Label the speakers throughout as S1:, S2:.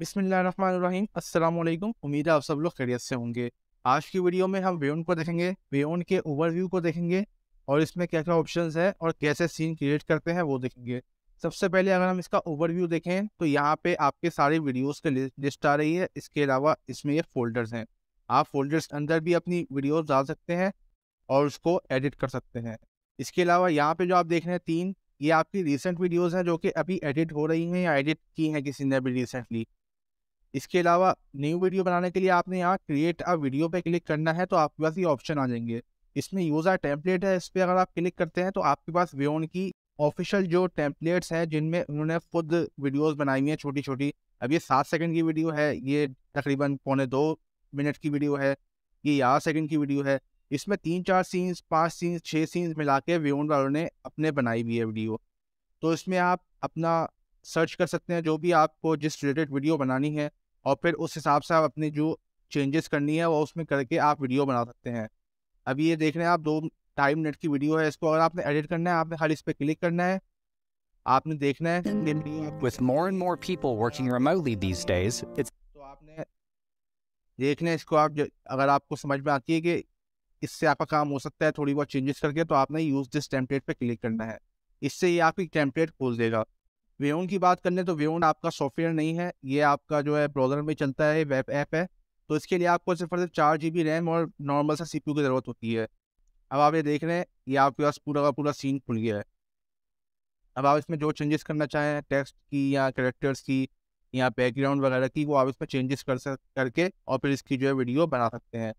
S1: बिसमीम अस्सलाम वालेकुम उम्मीद है आप सब लोग खैरियत से होंगे आज की वीडियो में हम वेउन को देखेंगे वेउन के ओवरव्यू को देखेंगे और इसमें क्या क्या ऑप्शंस है और कैसे सीन क्रिएट करते हैं वो देखेंगे सबसे पहले अगर हम इसका ओवरव्यू देखें तो यहाँ पे आपके सारे वीडियोस के लिस्ट आ रही है इसके अलावा इसमें ये फोल्डर्स हैं आप फोल्डर्स के अंदर भी अपनी वीडियोज डाल सकते हैं और उसको एडिट कर सकते हैं इसके अलावा यहाँ पे जो आप देख रहे हैं तीन ये आपकी रिसेंट वीडियोस हैं जो कि अभी एडिट हो रही हैं या एडिट की हैं किसी ने अभी रिसेंटली इसके अलावा न्यू वीडियो बनाने के लिए आपने यहाँ क्रिएट अ वीडियो पे क्लिक करना है तो आपके पास ये ऑप्शन आ जाएंगे इसमें यूज़र टेम्पलेट है इस पर अगर आप क्लिक करते हैं तो आपके पास वेन की ऑफिशियल जो टेम्पलेट्स हैं जिनमें उन्होंने खुद वीडियोज़ बनाई हुई हैं छोटी छोटी अब ये सात सेकेंड की वीडियो है ये तकरीबन पौने दो मिनट की वीडियो है ये ग्यारह सेकेंड की वीडियो है इसमें तीन चार सीन्स पाँच सीन्स छः सीन्स मिला के वेन वालों ने अपने बनाई हुई है वीडियो तो इसमें आप अपना सर्च कर सकते हैं जो भी आपको जिस रिलेटेड वीडियो बनानी है और फिर उस हिसाब से आप अपनी जो चेंजेस करनी है वो उसमें करके आप वीडियो बना सकते हैं अभी ये देख रहे हैं आप दो ढाई मिनट की वीडियो है इसको अगर आपने एडिट करना है आपने खाली इस पर क्लिक करना है आपने देखना है With more and more people working remotely these days, it's... तो आपने देखना है इसको आप अगर आपको समझ में आती है कि इससे आपका काम हो सकता है थोड़ी बहुत चेंजेस करके तो आपने यूज दिस टेम्पलेट पे क्लिक करना है इससे ये आपकी टेम्पलेट खोल देगा वेओन की बात करने तो वेओन आपका सॉफ्टवेयर नहीं है ये आपका जो है ब्राउजर में चलता है वेब ऐप है तो इसके लिए आपको सिर्फ और सिर्फ चार जी बी रैम और नॉर्मल सा सी पी यू की ज़रूरत होती है अब आप ये देख रहे हैं ये आपके पास पूरा का पूरा सीन खुल गया है अब आप इसमें जो चेंजेस करना चाहें टेक्स्ट की या करेक्टर्स की या बैकग्राउंड वगैरह की वो आप इसमें चेंजेस कर सक करके और फिर इसकी जो है वीडियो बना सकते हैं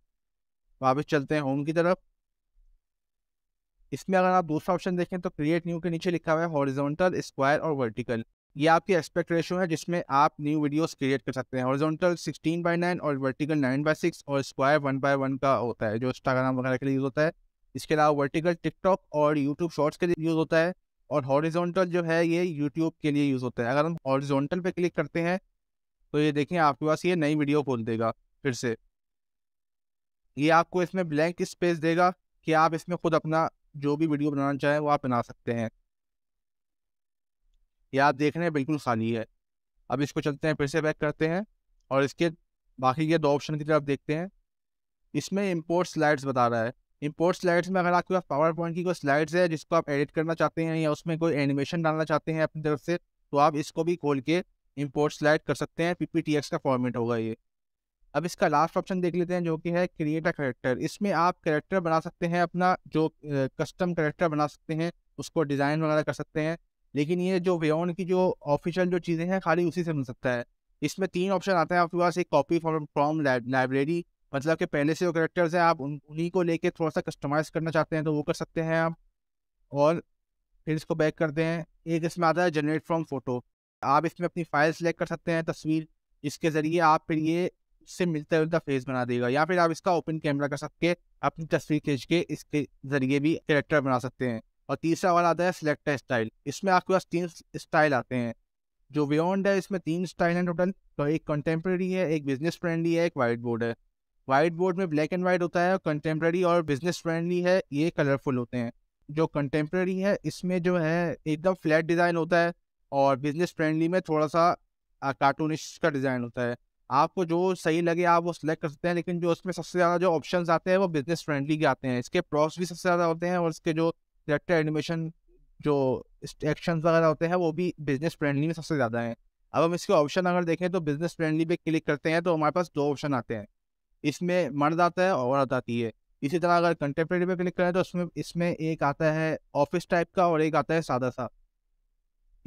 S1: वापस चलते हैं होम की तरफ इसमें अगर आप दूसरा ऑप्शन देखें तो क्रिएट न्यू के नीचे लिखा हुआ है हॉरिजॉन्टल स्क्वायर और वर्टिकल ये आपकी एस्पेक्ट रेशियो है जिसमें आप न्यू वीडियोस क्रिएट कर सकते हैं हॉरिजॉन्टल 16 बाय 9 और वर्टिकल 9 बाय 6 और स्क्वायर 1 बाय 1 का होता है जो इंस्टाग्राम वगैरह के लिए यूज़ होता है इसके अलावा वर्टिकल टिकटॉक और यूट्यूब शॉर्ट्स के लिए यूज़ होता है और हॉरिजॉन्टल जो है ये यूट्यूब के लिए यूज़ होता है अगर हम हॉरिजॉन्टल पर क्लिक करते हैं तो ये देखें आपके पास ये नई वीडियो खोल देगा फिर से ये आपको इसमें ब्लैंक स्पेस देगा कि आप इसमें खुद अपना जो भी वीडियो बनाना चाहें वो आप बना सकते हैं ये आप देख रहे हैं बिल्कुल खाली है अब इसको चलते हैं फिर से बैक करते हैं और इसके बाकी के दो ऑप्शन की तरफ देखते हैं इसमें इम्पोर्ट स्लाइड्स बता रहा है इम्पोर्ट स्लाइड्स में अगर आपके पास पावर पॉइंट की कोई स्लाइड्स है जिसको आप एडिट करना चाहते हैं या उसमें कोई एनिमेशन डालना चाहते हैं अपनी तरफ से तो आप इसको भी खोल के इम्पोर्ट स्लाइड कर सकते हैं पी का फॉर्मेट होगा ये अब इसका लास्ट ऑप्शन देख लेते हैं जो कि है क्रिएट अ करेक्टर इसमें आप करेक्टर बना सकते हैं अपना जो कस्टम करेक्टर बना सकते हैं उसको डिज़ाइन वगैरह कर सकते हैं लेकिन ये जो वेन की जो ऑफिशियल जो चीज़ें हैं खाली उसी से मिल सकता है इसमें तीन ऑप्शन आते हैं आपके पास एक कॉपी फ्रॉम फ्रॉम लाइब्रेरी मतलब कि पहले से जो करेक्टर्स हैं आप उन उन्हीं को लेके थोड़ा सा कस्टमाइज़ करना चाहते हैं तो वो कर सकते हैं आप और फिर इसको बैक करते हैं एक इसमें आता है जनरेट फ्रॉम फोटो आप इसमें अपनी फाइल सेलेक्ट कर सकते हैं तस्वीर इसके ज़रिए आप फिर ये से मिलता जुलता फेस बना देगा या फिर आप इसका ओपन कैमरा कर सकते अपनी तस्वीर खींच के इसके जरिए भी कैरेक्टर बना सकते हैं और तीसरा वाला आता है सिलेक्टर स्टाइल इसमें आपके पास तीन स्टाइल आते हैं जो बियॉन्ड है इसमें तीन स्टाइल हैं टोटल तो एक कंटेम्प्रेरी है एक बिजनेस फ्रेंडली है एक वाइट बोर्ड है वाइट बोर्ड में ब्लैक एंड वाइट होता है कंटेम्प्रेरी और बिजनेस फ्रेंडली है ये कलरफुल होते हैं जो कंटेम्प्रेरी है इसमें जो है एकदम फ्लैट डिज़ाइन होता है और बिजनेस फ्रेंडली में थोड़ा सा कार्टूनिश का डिज़ाइन होता है आपको जो सही लगे आप वो सिलेक्ट कर सकते हैं लेकिन जो उसमें सबसे ज़्यादा जो ऑप्शन आते हैं वो बिजनेस फ्रेंडली के आते हैं इसके प्रॉस भी सबसे ज़्यादा होते हैं और इसके जो करेक्टर एनिमेशन जो एक्शन वगैरह होते हैं वो भी बिजनेस फ्रेंडली में सबसे ज़्यादा हैं अब हम इसके ऑप्शन अगर देखें तो बिजनेस फ्रेंडली पे क्लिक करते हैं तो हमारे पास दो ऑप्शन आते हैं इसमें मर्द आता है और औरत आती है इसी तरह अगर कंटेम्प्रेरी पे क्लिक करें तो उसमें इसमें एक आता है ऑफिस टाइप का और एक आता है सादा सा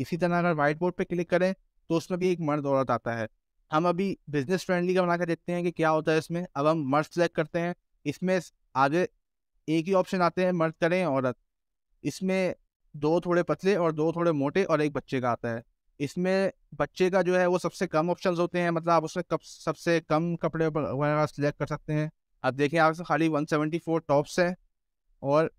S1: इसी तरह अगर वाइट बोर्ड पर क्लिक करें तो उसमें भी एक मर्द औरत आता है हम अभी बिजनेस फ्रेंडली का बनाकर देखते हैं कि क्या होता है इसमें अब हम मर्ज सेलेक्ट करते हैं इसमें आगे एक ही ऑप्शन आते हैं मर्ज करें औरत इसमें दो थोड़े पतले और दो थोड़े मोटे और एक बच्चे का आता है इसमें बच्चे का जो है वो सबसे कम ऑप्शन होते हैं मतलब आप उसमें कप, सबसे कम कपड़े वगैरह सिलेक्ट कर सकते हैं अब देखें आपसे खाली 174 टॉप्स है और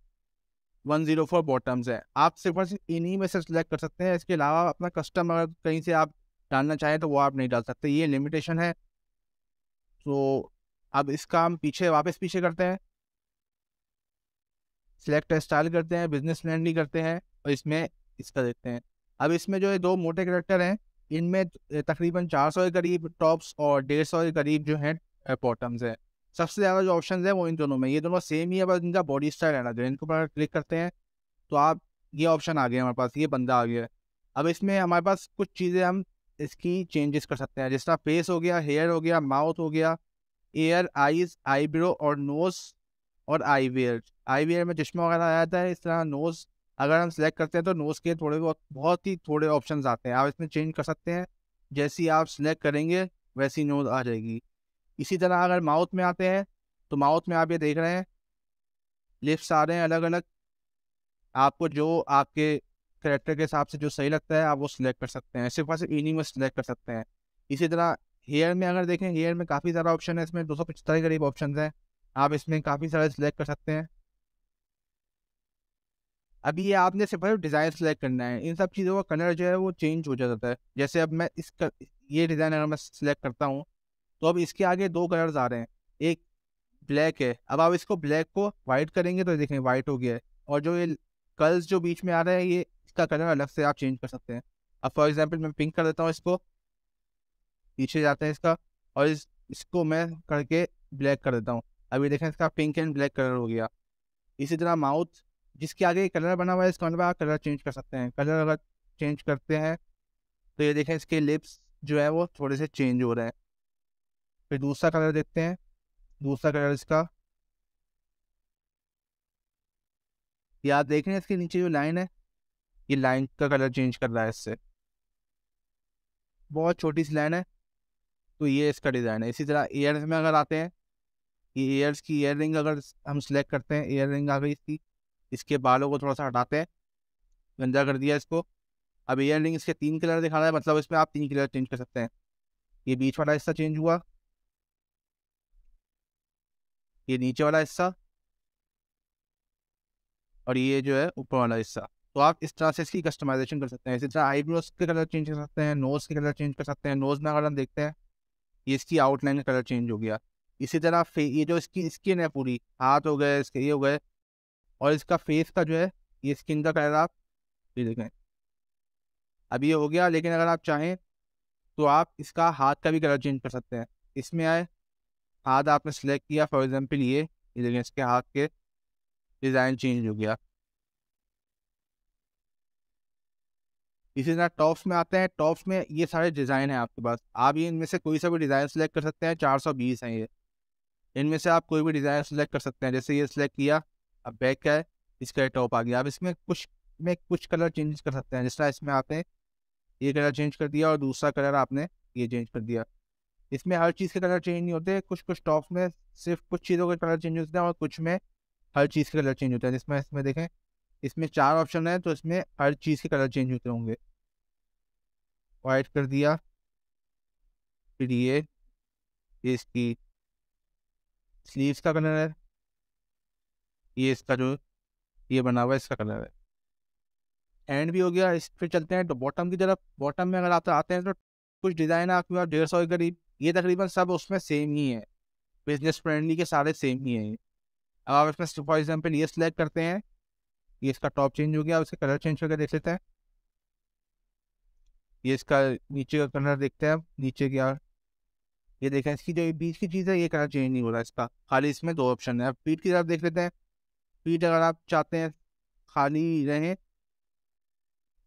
S1: 104 बॉटम्स है आप सिर्फ और सिर्फ इन्हीं में से सिलेक्ट कर सकते हैं इसके अलावा अपना कस्टम अगर कहीं से आप डालना चाहें तो वो आप नहीं डाल सकते ये लिमिटेशन है तो अब इसका हम पीछे वापस पीछे करते हैं सिलेक्ट स्टाइल करते हैं बिजनेस फ्रेंडली करते हैं और इसमें इसका देखते हैं अब इसमें जो है दो मोटे करेक्टर हैं इनमें तकरीबन 400 के करीब टॉप्स और 150 के करीब जो हैं बॉटम्स हैं सबसे ज़्यादा जो ऑप्शन हैं वो इन दोनों में ये दोनों सेम ही है बस इनका बॉडी स्टाइल है ना जो इनके ऊपर क्लिक करते हैं तो आप ये ऑप्शन आ गया हमारे पास ये बंदा आ गया अब इसमें हमारे पास कुछ चीज़ें हम इसकी चेंजेस कर सकते हैं जिस तरह फेस हो गया हेयर हो गया माउथ हो गया एयर आईज आईब्रो और नोज़ और आई वेयर आई वेयर में चश्मा वगैरह आ जाता है इस तरह नोज़ अगर हम सिलेक्ट करते हैं तो नोज़ के थोड़े बहुत बहुत ही थोड़े ऑप्शन आते हैं आप इसमें चेंज कर सकते हैं जैसी आप सिलेक्ट करेंगे वैसी नोज आ जाएगी इसी तरह अगर माउथ में आते हैं तो माउथ में आप ये देख रहे हैं लिप्स आ रहे हैं अलग अलग आपको जो आपके करेक्टर के हिसाब से जो सही लगता है आप वो सिलेक्ट कर सकते हैं सिर्फ और सिर्फ इनिंग में सिलेक्ट कर सकते हैं इसी तरह हेयर में अगर देखें हेयर में काफ़ी सारा ऑप्शन है इसमें दो सौ पचहत्तर के करीब ऑप्शन हैं आप इसमें काफ़ी सारे सिलेक्ट कर सकते हैं अभी ये आपने सिर्फ डिज़ाइन सेलेक्ट करना है इन सब चीज़ों का कलर जो है वो चेंज हो जाता है जैसे अब मैं इस कर, ये डिज़ाइन अगर मैं सिलेक्ट करता हूँ तो अब इसके आगे दो कलर्स आ रहे हैं एक ब्लैक है अब आप इसको ब्लैक को वाइट करेंगे तो देखें वाइट हो गया है और जो ये कल्स जो बीच में आ रहे हैं ये इसका कलर अलग से आप चेंज कर सकते हैं अब फॉर एग्जाम्पल मैं पिंक कर देता हूँ इसको पीछे जाते हैं इसका और इस इसको मैं करके ब्लैक कर देता हूँ अभी देखें इसका पिंक एंड ब्लैक कलर हो गया इसी तरह माउथ जिसके आगे कलर बना हुआ है इसके अंदर आप कलर चेंज कर सकते हैं कलर अगर चेंज करते हैं तो ये देखें इसके लिप्स जो है वो थोड़े से चेंज हो रहे हैं फिर दूसरा कलर देखते हैं दूसरा कलर इसका या आप देख रहे हैं इसके नीचे जो लाइन है ये लाइन का कलर चेंज कर रहा है इससे बहुत छोटी सी लाइन है तो ये इसका डिज़ाइन है इसी तरह ईयर्स में अगर आते हैं ये ईयर्स की ईयर रिंग अगर हम सिलेक्ट करते हैं ईयर रिंग आ गई इसकी इसके बालों को थोड़ा सा हटाते हैं गंजा कर दिया इसको अब ईयर रिंग इसके तीन कलर दिखा रहा है मतलब इसमें आप तीन कलर चेंज कर सकते हैं ये बीच वाला हिस्सा चेंज हुआ ये नीचे वाला हिस्सा और ये जो है ऊपर वाला हिस्सा तो आप इस तरह से इसकी कस्टमाइजेशन कर सकते हैं इसी तरह आईब्रोज के कलर चेंज कर सकते हैं नोज़ के कलर चेंज कर सकते हैं नोज़ में अगर हम देखते हैं ये इसकी आउटलाइन का कलर चेंज हो गया इसी तरह फे ये जो इसकी स्किन है पूरी हाथ हो गए इसके ये हो गए और इसका फेस का जो है ये स्किन का कलर आप ये देखें अब ये हो गया लेकिन अगर आप चाहें तो आप इसका हाथ का भी कलर चेंज कर सकते हैं इसमें आए हाथ आपने सेलेक्ट किया फॉर एग्ज़ाम्पल ये ये देखें इसके हाथ के डिज़ाइन चेंज हो गया इसी तरह टॉप्स में आते हैं टॉप्स में ये सारे डिज़ाइन हैं आपके पास आप ये इनमें से कोई सा भी डिज़ाइन सेलेक्ट कर सकते हैं चार सौ बीस हैं ये इनमें से आप कोई भी डिज़ाइन सेलेक्ट कर सकते हैं जैसे ये सिलेक्ट किया अब बैक का है इसका टॉप आ गया अब इसमें कुछ में कुछ कलर चेंज कर सकते हैं जिस तरह इसमें आपने ये कलर चेंज कर दिया और दूसरा कलर आपने ये चेंज कर दिया इसमें हर चीज़ के कलर चेंज नहीं होते कुछ कुछ टॉप में सिर्फ कुछ चीज़ों के कलर चेंज होते हैं और कुछ में हर चीज़ के कलर चेंज होते हैं जिसमें इसमें देखें इसमें चार ऑप्शन है तो इसमें हर चीज़ के कलर चेंज होते होंगे वाइट कर दिया फिर ये इसकी स्लीव्स का कलर है ये इसका जो ये बना हुआ है इसका कलर है एंड भी हो गया इस फिर चलते हैं तो बॉटम की तरफ बॉटम में अगर आप आते हैं तो कुछ डिज़ाइन आपके पास डेढ़ सौ के करीब ये तकरीबन सब उसमें सेम ही है बिजनेस फ्रेंडली के सारे सेम ही हैं अब आप इसमें फॉर एग्जाम्पल ये सिलेक्ट करते हैं ये इसका टॉप चेंज हो गया उसके कलर चेंज करके देख लेते हैं ये इसका नीचे का कलर देखते हैं आप नीचे क्या ये देखें इसकी जो बीच की चीज़ है ये कलर चेंज नहीं हो रहा इसका खाली इसमें दो ऑप्शन है आप फीट की तरफ देख लेते हैं फीट अगर आप चाहते हैं खाली रहें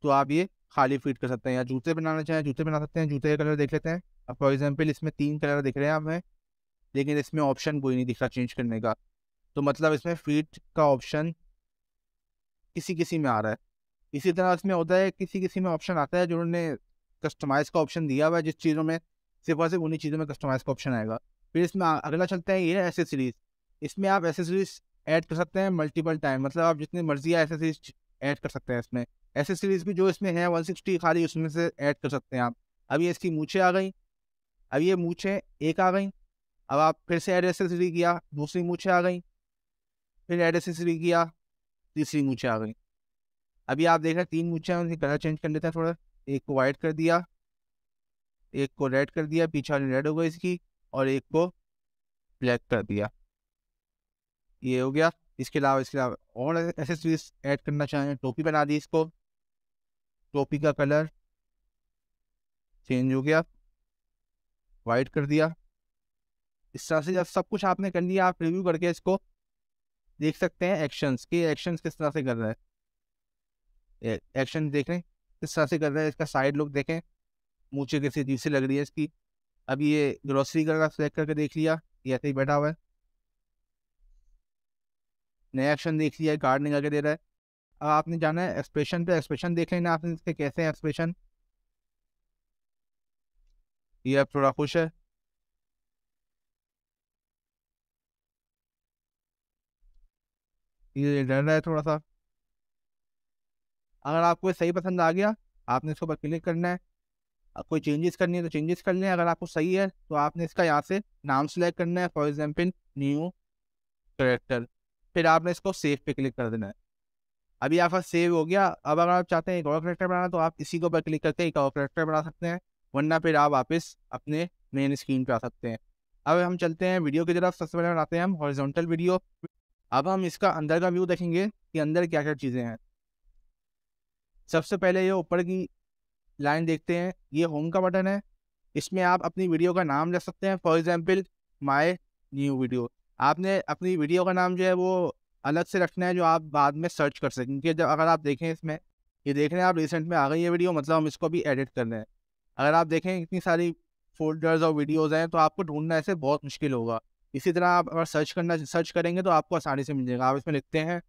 S1: तो आप ये खाली फीट कर सकते हैं या जूते बनाना चाहें जूते बना सकते हैं जूते का कलर देख लेते हैं अब फॉर एग्जाम्पल इसमें तीन कलर दिख रहे हैं आप हमें लेकिन इसमें ऑप्शन कोई नहीं दिख रहा चेंज करने का तो मतलब इसमें फीट का ऑप्शन किसी किसी में आ रहा है इसी तरह इसमें होता है किसी किसी में ऑप्शन आता है जो उन्होंने कस्टमाइज का ऑप्शन दिया हुआ है जिस चीज़ों में सिर्फ और सिर्फ उन्हीं चीज़ों में कस्टमाइज का ऑप्शन आएगा फिर इसमें अगला चलता है ये है एसेसरीज इसमें आप एसेसरीज ऐड कर सकते हैं मल्टीपल टाइम मतलब आप जितनी मर्जी एसेसरीज ऐड कर सकते हैं इसमें एसेसरीज भी जो इसमें है वन सिक्सटी खाली उसमें से ऐड कर सकते हैं आप अभी इसकी मूछे आ गई अभी ये मूछे एक आ गई अब आप फिर से ऐड एसेसरी किया दूसरी मूछे आ गई फिर ऐड एसेसरी किया तीसरी मूछे आ गई अभी आप देख रहे हैं तीन मूछे हैं उनके कलर चेंज कर लेते हैं थोड़ा एक को वाइट कर दिया एक को रेड कर दिया पीछे वाली रेड हो गई इसकी और एक को ब्लैक कर दिया ये हो गया इसके अलावा इसके अलावा और एसेसरीज ऐड करना चाहें टोपी बना दी इसको टोपी का कलर चेंज हो गया वाइट कर दिया इस तरह से जब सब कुछ आपने कर लिया आप रिव्यू करके इसको देख सकते हैं एक्शंस के एक्शंस किस तरह से कर रहे हैं एक्शन देख रहे हैं किस तरह से कर रहा है इसका साइड लुक देखें मूछे कैसे अजीब से लग रही है इसकी अब ये ग्रोसरी का सेलेक्ट करके देख लिया ये ऐसे ही बैठा हुआ है नया एक्शन देख लिया गार्ड निकाल के दे रहा है आपने जाना है एक्सप्रेशन पे एक्सप्रेशन देख लेना आपने इसके कैसे हैं एक्सप्रेशन ये अब थोड़ा खुश है ये डर रहा है थोड़ा सा अगर आपको सही पसंद आ गया आपने इसके ऊपर क्लिक करना है कोई चेंजेस करनी है तो चेंजेस कर लें अगर आपको सही है तो आपने इसका यहाँ से नाम सेलेक्ट करना है फॉर एग्जाम्पल न्यू करेक्टर फिर आपने इसको सेव पे क्लिक कर देना है अभी आपका सेव हो गया अब अगर आप चाहते हैं एक और करेक्टर बनाना तो आप इसी के ऊपर क्लिक करके एक और करेक्टर बना सकते हैं वरना फिर आप वापस अपने मेन स्क्रीन पर आ सकते हैं अब हम चलते हैं वीडियो की तरफ सबसे पहले बनाते हैं हम हॉरिजॉन्टल वीडियो अब हम इसका अंदर का व्यू देखेंगे कि अंदर क्या क्या चीज़ें हैं सबसे पहले ये ऊपर की लाइन देखते हैं ये होम का बटन है इसमें आप अपनी वीडियो का नाम रख सकते हैं for example my new video आपने अपनी वीडियो का नाम जो है वो अलग से रखना है जो आप बाद में सर्च कर सकें क्योंकि जब अगर आप देखें इसमें ये देख रहे हैं आप रिसेंट में आ गई है वीडियो मतलब हम इसको भी एडिट कर रहे हैं अगर आप देखें इतनी सारी फोल्डर्स और वीडियोज़ हैं तो आपको ढूंढना ऐसे बहुत मुश्किल होगा इसी तरह आप अगर सर्च करना सर्च करेंगे तो आपको आसानी से मिल जाएगा आप इसमें लिखते हैं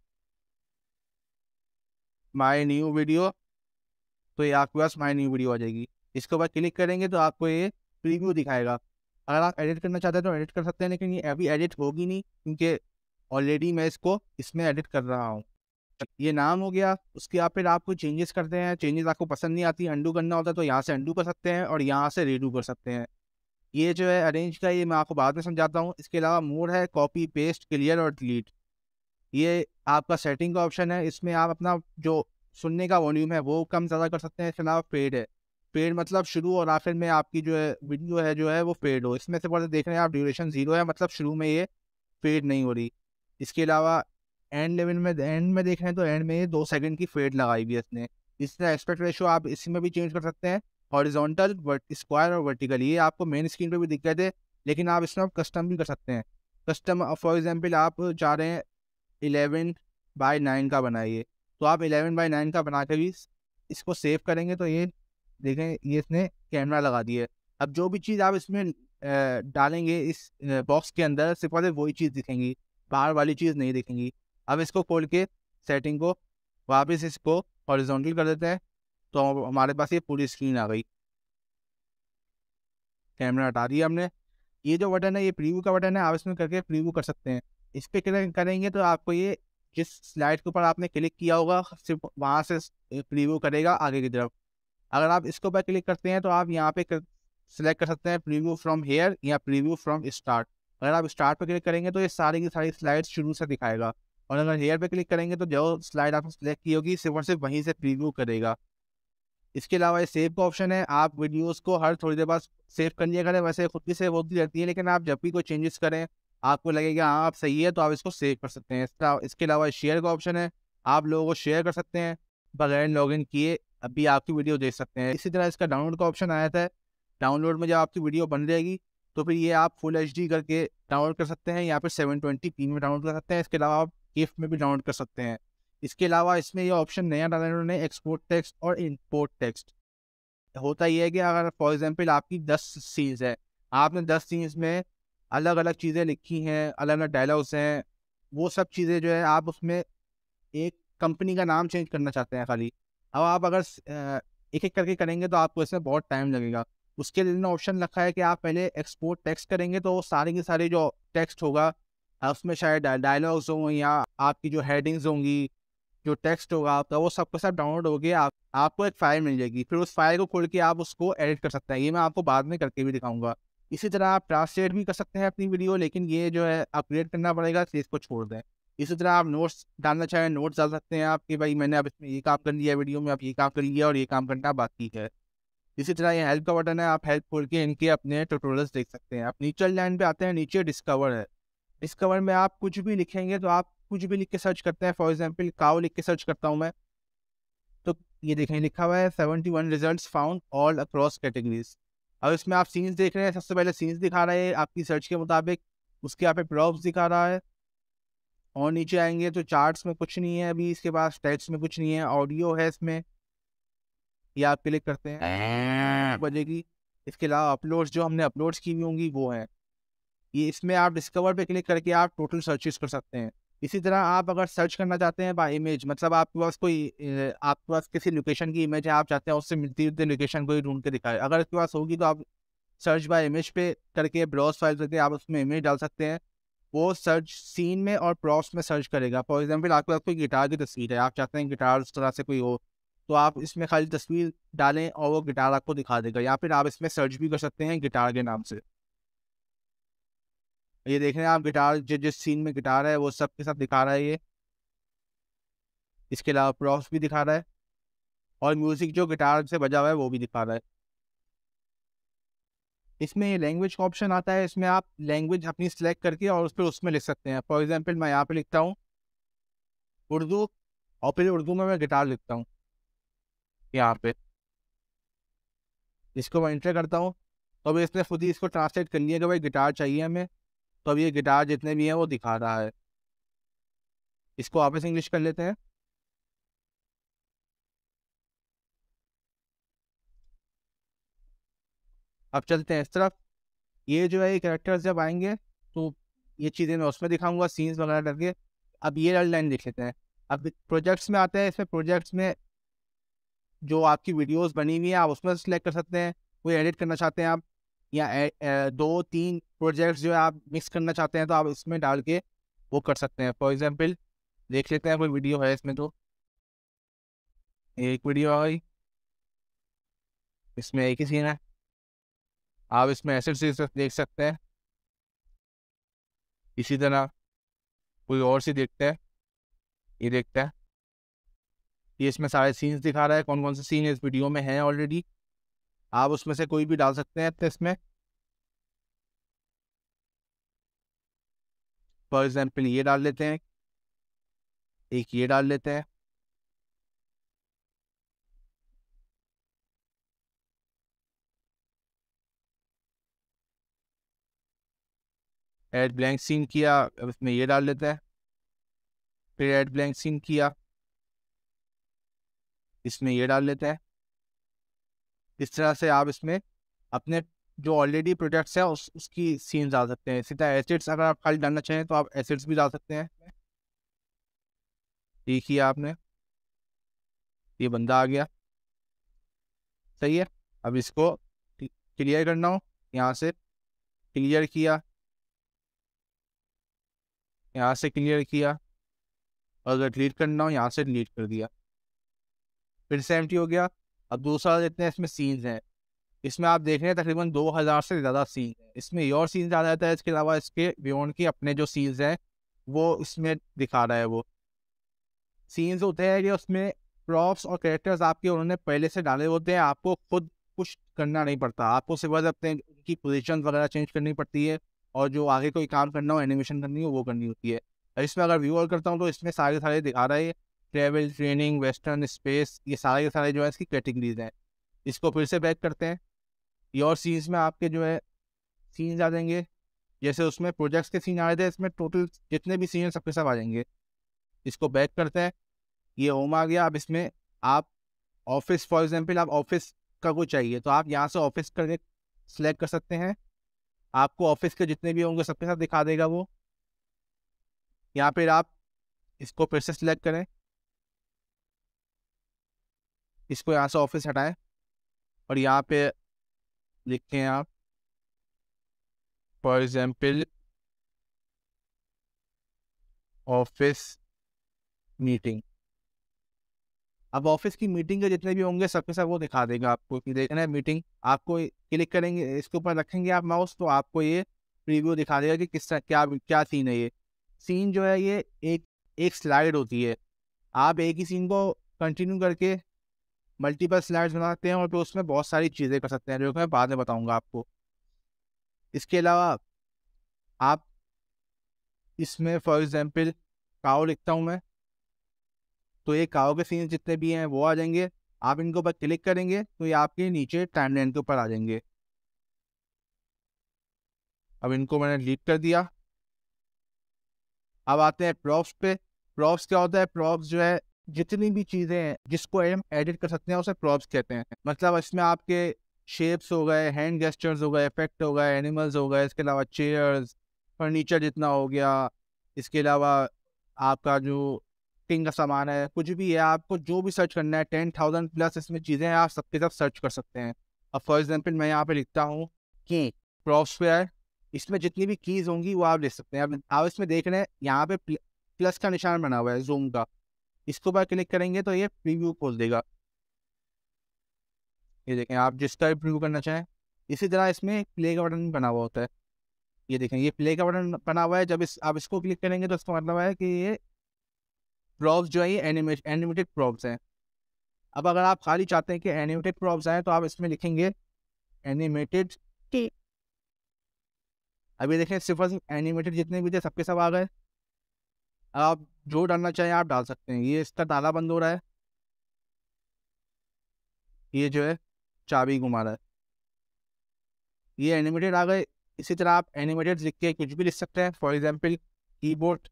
S1: माई न्यू वीडियो तो ये आपके पास माई न्यू वीडियो आ जाएगी इसके ऊपर क्लिक करेंगे तो आपको ये प्रीव्यू दिखाएगा अगर आप एडिट करना चाहते हैं तो एडिट कर सकते हैं लेकिन ये अभी एडिट होगी नहीं क्योंकि ऑलरेडी मैं इसको इसमें एडिट कर रहा हूँ तो ये नाम हो गया उसके बाद फिर आपको चेंजेस करते हैं चेंजेस आपको पसंद नहीं आती अंडू करना होता है तो यहाँ से अंडू कर सकते हैं और यहाँ से रीडू कर सकते हैं ये जो है अरेंज का ये मैं आपको बाद में समझाता हूँ इसके अलावा मोड है कॉपी पेस्ट क्लियर और डिलीट ये आपका सेटिंग का ऑप्शन है इसमें आप अपना जो सुनने का वॉल्यूम है वो कम ज़्यादा कर सकते हैं इसके अलावा पेड है पेड मतलब शुरू और आखिर में आपकी जो है वीडियो है जो है वो पेड हो इसमें से पहले देख रहे हैं आप ड्यूरेशन ज़ीरो है मतलब शुरू में ये फेड नहीं हो रही इसके अलावा एंड लेवल में एंड में देख रहे हैं तो एंड में ये दो सेकंड की फेड लगाई हुई है इसने इस तरह एक्सपेक्ट रेशो आप इसमें भी चेंज कर सकते हैं हॉरिजोंटल स्क्वायर और वर्टिकल ये आपको मेन स्क्रीन पर भी दिख रहे थे लेकिन आप इसमें आप कस्टम भी कर सकते हैं कस्टम फॉर एग्जाम्पल आप चाह रहे हैं इलेवन बाई नाइन का बनाइए तो आप इलेवन बाई नाइन का बना के भी इसको सेव करेंगे तो ये देखें ये इसने कैमरा लगा दिया अब जो भी चीज़ आप इसमें डालेंगे इस बॉक्स के अंदर सिर्फ पहले वही चीज़ दिखेंगी बाहर वाली चीज़ नहीं दिखेंगी अब इसको खोल के सेटिंग को वापस इसको हॉरिजॉन्टल कर देते हैं तो हमारे पास ये पूरी स्क्रीन आ गई कैमरा हटा दिया हमने ये जो बटन है ये प्रीव्यू का बटन है आप इसमें करके प्रीव्यू कर सकते हैं इस पर क्लिक करेंगे तो आपको ये जिस स्लाइड के ऊपर आपने क्लिक किया होगा सिर्फ वहाँ से प्रीव्यू करेगा आगे की तरफ अगर आप इसके ऊपर क्लिक करते हैं तो आप यहाँ पे सिलेक्ट कर सकते हैं प्रीव्यू फ्रॉम हेयर या प्रीव्यू फ्रॉम स्टार्ट अगर आप स्टार्ट पर क्लिक करेंगे तो ये सारी की सारी स्लाइड शुरू से दिखाएगा और अगर हेयर पर क्लिक करेंगे तो जो स्लाइड आपने सेलेक्ट की होगी सिर्फ और सिर्फ वहीं से प्रीव्यू करेगा इसके अलावा ये सेव का ऑप्शन है आप वीडियोस को हर थोड़ी देर बाद सेव कर लिया करें वैसे खुद भी सेव होती रहती है लेकिन आप जब भी कोई चेंजेस करें आपको लगेगा हाँ आप सही है तो आप इसको सेव कर सकते हैं इसका इसके अलावा शेयर का ऑप्शन है आप लोगों को शेयर कर सकते हैं बगैर लॉगिन किए अभी आपकी वीडियो देख सकते हैं इसी तरह इसका डाउनलोड का ऑप्शन आया था डाउनलोड में जब आपकी वीडियो बन जाएगी तो फिर ये आप फुल एच करके डाउनलोड कर सकते हैं या फिर सेवन ट्वेंटी पी में डाउनलोड कर सकते हैं इसके अलावा आप गिफ्ट में भी डाउनलोड कर सकते हैं इसके अलावा इसमें ये ऑप्शन नया डाला उन्होंने एक्सपोर्ट टेक्स्ट और इंपोर्ट टेक्स्ट होता यह है कि अगर फॉर एग्जाम्पल आपकी दस सीन्स है आपने दस सीन्स में अलग अलग चीज़ें लिखी हैं अलग अलग डायलॉग्स हैं वो सब चीज़ें जो है आप उसमें एक कंपनी का नाम चेंज करना चाहते हैं खाली अब आप अगर एक एक करके करेंगे तो आपको इसमें बहुत टाइम लगेगा उसके लिए ना ऑप्शन रखा है कि आप पहले एक्सपोर्ट टेक्स्ट करेंगे तो सारे के सारे जो टेक्स्ट होगा उसमें शायद डायलॉग्स हों या आपकी जो हेडिंग्स होंगी जो टेक्स्ट होगा आपका वो सबके सब डाउनलोड हो गया आप, आपको एक फ़ाइल मिल जाएगी फिर उस फाइल को खोल के आप उसको एडिट कर सकते हैं ये मैं आपको बाद में करके भी दिखाऊंगा इसी तरह आप ट्रांसलेट भी कर सकते हैं अपनी वीडियो लेकिन ये जो है अपग्रेड करना पड़ेगा तो इसको छोड़ दें इसी तरह आप नोट्स डालना चाहें नोट्स डाल सकते हैं आप कि भाई मैंने अब इसमें ये काम कर लिया वीडियो में आप ये काम कर लिया और ये काम करना बाकी है इसी तरह ये हेल्प का बटन है आप हेल्प खोल के इनके अपने ट्यूटोरियल्स देख सकते हैं आप नीचे लाइन पे आते हैं नीचे डिस्कवर है डिस्कवर में आप कुछ भी लिखेंगे तो आप कुछ भी लिख के सर्च करते हैं फॉर एग्जाम्पल काव लिख के सर्च करता हूँ मैं तो ये देखें लिखा हुआ है seventy one result found all across categories अब इसमें आप सीन्स देख रहे हैं सबसे पहले सीन्स दिखा रहे हैं आपकी सर्च के मुताबिक उसके यहाँ पे प्रॉप्स दिखा रहा है और नीचे आएंगे तो चार्ट्स में कुछ नहीं है अभी इसके पास टेक्स्ट में कुछ नहीं है ऑडियो है इसमें ये आप क्लिक करते हैं बजेगी इसके अलावा अपलोड्स जो हमने अपलोड्स की हुई होंगी वो हैं ये इसमें आप डिस्कवर पे क्लिक करके आप टोटल सर्चेस कर सकते हैं इसी तरह आप अगर सर्च करना चाहते हैं बाई इमेज मतलब आपके पास कोई आपके पास किसी लोकेशन की इमेज है आप चाहते हैं उससे मिलती जुलती लोकेशन को ढूंढ के दिखाए अगर इसके पास होगी तो आप सर्च बाय इमेज पे करके ब्रॉस फाइल करके आप उसमें इमेज डाल सकते हैं वो सर्च सीन में और प्रॉप्स में सर्च करेगा फॉर एग्जाम्पल आपके पास कोई गिटार की तस्वीर है आप चाहते हैं गिटार उस तरह से कोई हो तो आप इसमें खाली तस्वीर डालें और वो गिटार आपको दिखा देगा या फिर आप इसमें सर्च भी कर सकते हैं गिटार के नाम से ये देख रहे हैं आप गिटार जो जिस सीन में गिटार है वो सब के साथ दिखा रहा है ये इसके अलावा प्रॉप्स भी दिखा रहा है और म्यूज़िक जो गिटार से बजा हुआ है वो भी दिखा रहा है इसमें ये लैंग्वेज का ऑप्शन आता है इसमें आप लैंग्वेज अपनी सेलेक्ट करके और उस पर उसमें लिख सकते हैं फॉर एग्जाम्पल मैं यहाँ पर लिखता हूँ उर्दू और फिर उर्दू में मैं गिटार लिखता हूँ यहाँ पे इसको मैं इंटर करता हूँ तो अभी इसने खुद ही इसको ट्रांसलेट कर लिया कि भाई गिटार चाहिए हमें तो अब ये गिटार जितने भी हैं वो दिखा रहा है इसको वापस इंग्लिश कर लेते हैं अब चलते हैं इस तरफ ये जो है ये कैरेक्टर्स जब आएंगे तो ये चीज़ें मैं उसमें दिखाऊंगा सीन्स वगैरह करके अब ये लाइन देख लेते हैं अब प्रोजेक्ट्स में आते हैं इसमें प्रोजेक्ट्स में जो आपकी वीडियोस बनी हुई हैं आप उसमें सेलेक्ट कर सकते हैं कोई एडिट करना चाहते हैं आप या ए, ए, दो तीन प्रोजेक्ट्स जो है आप मिक्स करना चाहते हैं तो आप इसमें डाल के वो कर सकते हैं फॉर एग्जाम्पल देख लेते हैं कोई वीडियो है इसमें तो एक वीडियो आ गई इसमें एक ही सीन है आप इसमें एसेट्स देख सकते हैं इसी तरह कोई और सी देखते हैं ये देखते हैं ये इसमें सारे सीन्स दिखा रहा है कौन कौन से सीन इस वीडियो में हैं ऑलरेडी आप उसमें से कोई भी डाल सकते हैं इसमें फॉर एग्जाम्पल ये डाल लेते हैं एक ये डाल लेते हैं एड ब्लैंक सीन किया अब इसमें ये डाल लेते हैं फिर एड ब्लैंक सीन किया इसमें ये डाल लेते हैं इस तरह से आप इसमें अपने जो ऑलरेडी प्रोडक्ट्स है उस, उसकी सीन डाल सकते हैं सीधा एसिड्स अगर आप खाली डालना चाहें तो आप एसिड्स भी डाल सकते हैं ठीक ही आपने ये बंदा आ गया सही है अब इसको क्लियर करना हो यहाँ से क्लियर किया यहाँ से क्लियर किया और अगर डिलीट करना हो यहाँ से डिलीट कर दिया फिर से टी हो गया अब दूसरा जितने इसमें सीन्स हैं इसमें आप देख रहे हैं तकरीबन 2000 से ज़्यादा सीन है इसमें योर सीन ज़्यादा रहता है इसके अलावा इसके बियॉन्ड के अपने जो सीन्स हैं वो इसमें दिखा रहा है वो सीन्स होते हैं कि उसमें प्रॉप्स और कैरेक्टर्स आपके उन्होंने पहले से डाले होते हैं आपको खुद कुछ करना नहीं पड़ता आपको सिर्फ अपने उनकी पोजिशन वगैरह चेंज करनी पड़ती है और जो आगे कोई काम करना हो एनिमेशन करनी हो वो करनी होती है और इसमें अगर व्यू और करता हूँ तो इसमें सारे सारे दिखा रहे हैं ट्रेवल ट्रेनिंग वेस्टर्न स्पेस ये सारे सारे जो है इसकी कैटेगरीज हैं इसको फिर से बैक करते हैं योर सीन्स में आपके जो है सीन्स आ जाएंगे जैसे उसमें प्रोजेक्ट्स के सीन आ रहे थे इसमें टोटल जितने भी सीन सबके सब आ जाएंगे इसको बैक करते हैं ये होम आ गया अब इसमें आप ऑफिस फॉर एग्जाम्पल आप ऑफिस का कुछ चाहिए तो आप यहाँ से ऑफिस करके सिलेक्ट कर सकते हैं आपको ऑफिस के जितने भी होंगे सबके साथ दिखा देगा वो यहाँ फिर आप इसको फिर से सिलेक्ट करें इसको यहाँ से ऑफिस हटाएं और यहाँ पे हैं आप फॉर एग्जाम्पल ऑफिस मीटिंग अब ऑफिस की मीटिंग के जितने भी होंगे सबके सब वो दिखा देगा आपको कि देखना है मीटिंग आपको क्लिक करेंगे इसके ऊपर रखेंगे आप माउस तो आपको ये प्रीव्यू दिखा देगा कि किस तरह क्या क्या सीन है ये सीन जो है ये एक एक स्लाइड होती है आप एक ही सीन को कंटिन्यू करके मल्टीपल स्लाइड्स बनाते हैं और फिर उसमें बहुत सारी चीज़ें कर सकते हैं जो कि मैं बाद में बताऊंगा आपको इसके अलावा आप इसमें फॉर एग्ज़ाम्पल काओ लिखता हूँ मैं तो ये काओ के सीन जितने भी हैं वो आ जाएंगे आप इनके ऊपर क्लिक करेंगे तो ये आपके नीचे टाइमलाइन के ऊपर आ जाएंगे अब इनको मैंने लीक कर दिया अब आते हैं प्रॉप्स पे प्रॉप्स क्या होता है प्रॉप्स जो है जितनी भी चीज़ें हैं जिसको हम एडिट कर सकते हैं उसे प्रॉप्स कहते हैं मतलब इसमें आपके शेप्स हो गए हैंड गेस्टर्स हो गए इफेक्ट हो गए एनिमल्स हो गए इसके अलावा चेयर्स फर्नीचर जितना हो गया इसके अलावा आपका जो टिंग का सामान है कुछ भी है आपको जो भी सर्च करना है टेन थाउजेंड प्लस इसमें चीज़ें हैं आप सबके साथ सर्च कर सकते हैं अब फॉर एग्जाम्पल मैं यहाँ पे लिखता हूँ कि प्रॉफ्टवेयर इसमें जितनी भी कीज़ होंगी वो आप ले सकते हैं आप इसमें देख रहे हैं यहाँ पे प्लस का निशान बना हुआ है जूम का इसको बार क्लिक करेंगे तो ये प्रीव्यू खोल देगा ये देखें आप जिसका भी प्रीव्यू करना चाहें इसी तरह इसमें प्ले का बटन बना हुआ होता है ये देखें ये प्ले का बटन बना हुआ है जब इस आप इसको क्लिक करेंगे तो इसका मतलब है कि ये प्रॉप्स जो है ये एनिमे एनिमेटेड प्रॉप्स हैं अब अगर आप खाली चाहते हैं कि एनिमेटेड प्रॉप्स आए तो आप इसमें लिखेंगे एनिमेटेड अभी देखें सिर्फ एनिमेटेड जितने भी थे सबके सब आ गए आप जो डालना चाहें आप डाल सकते हैं ये इसका ताला बंद हो रहा है ये जो है चाबी घुमा रहा है ये एनिमेटेड आ गए इसी तरह आप एनिमेटेड लिख के कुछ भी लिख सकते हैं फॉर एग्जाम्पल कीबोर्ड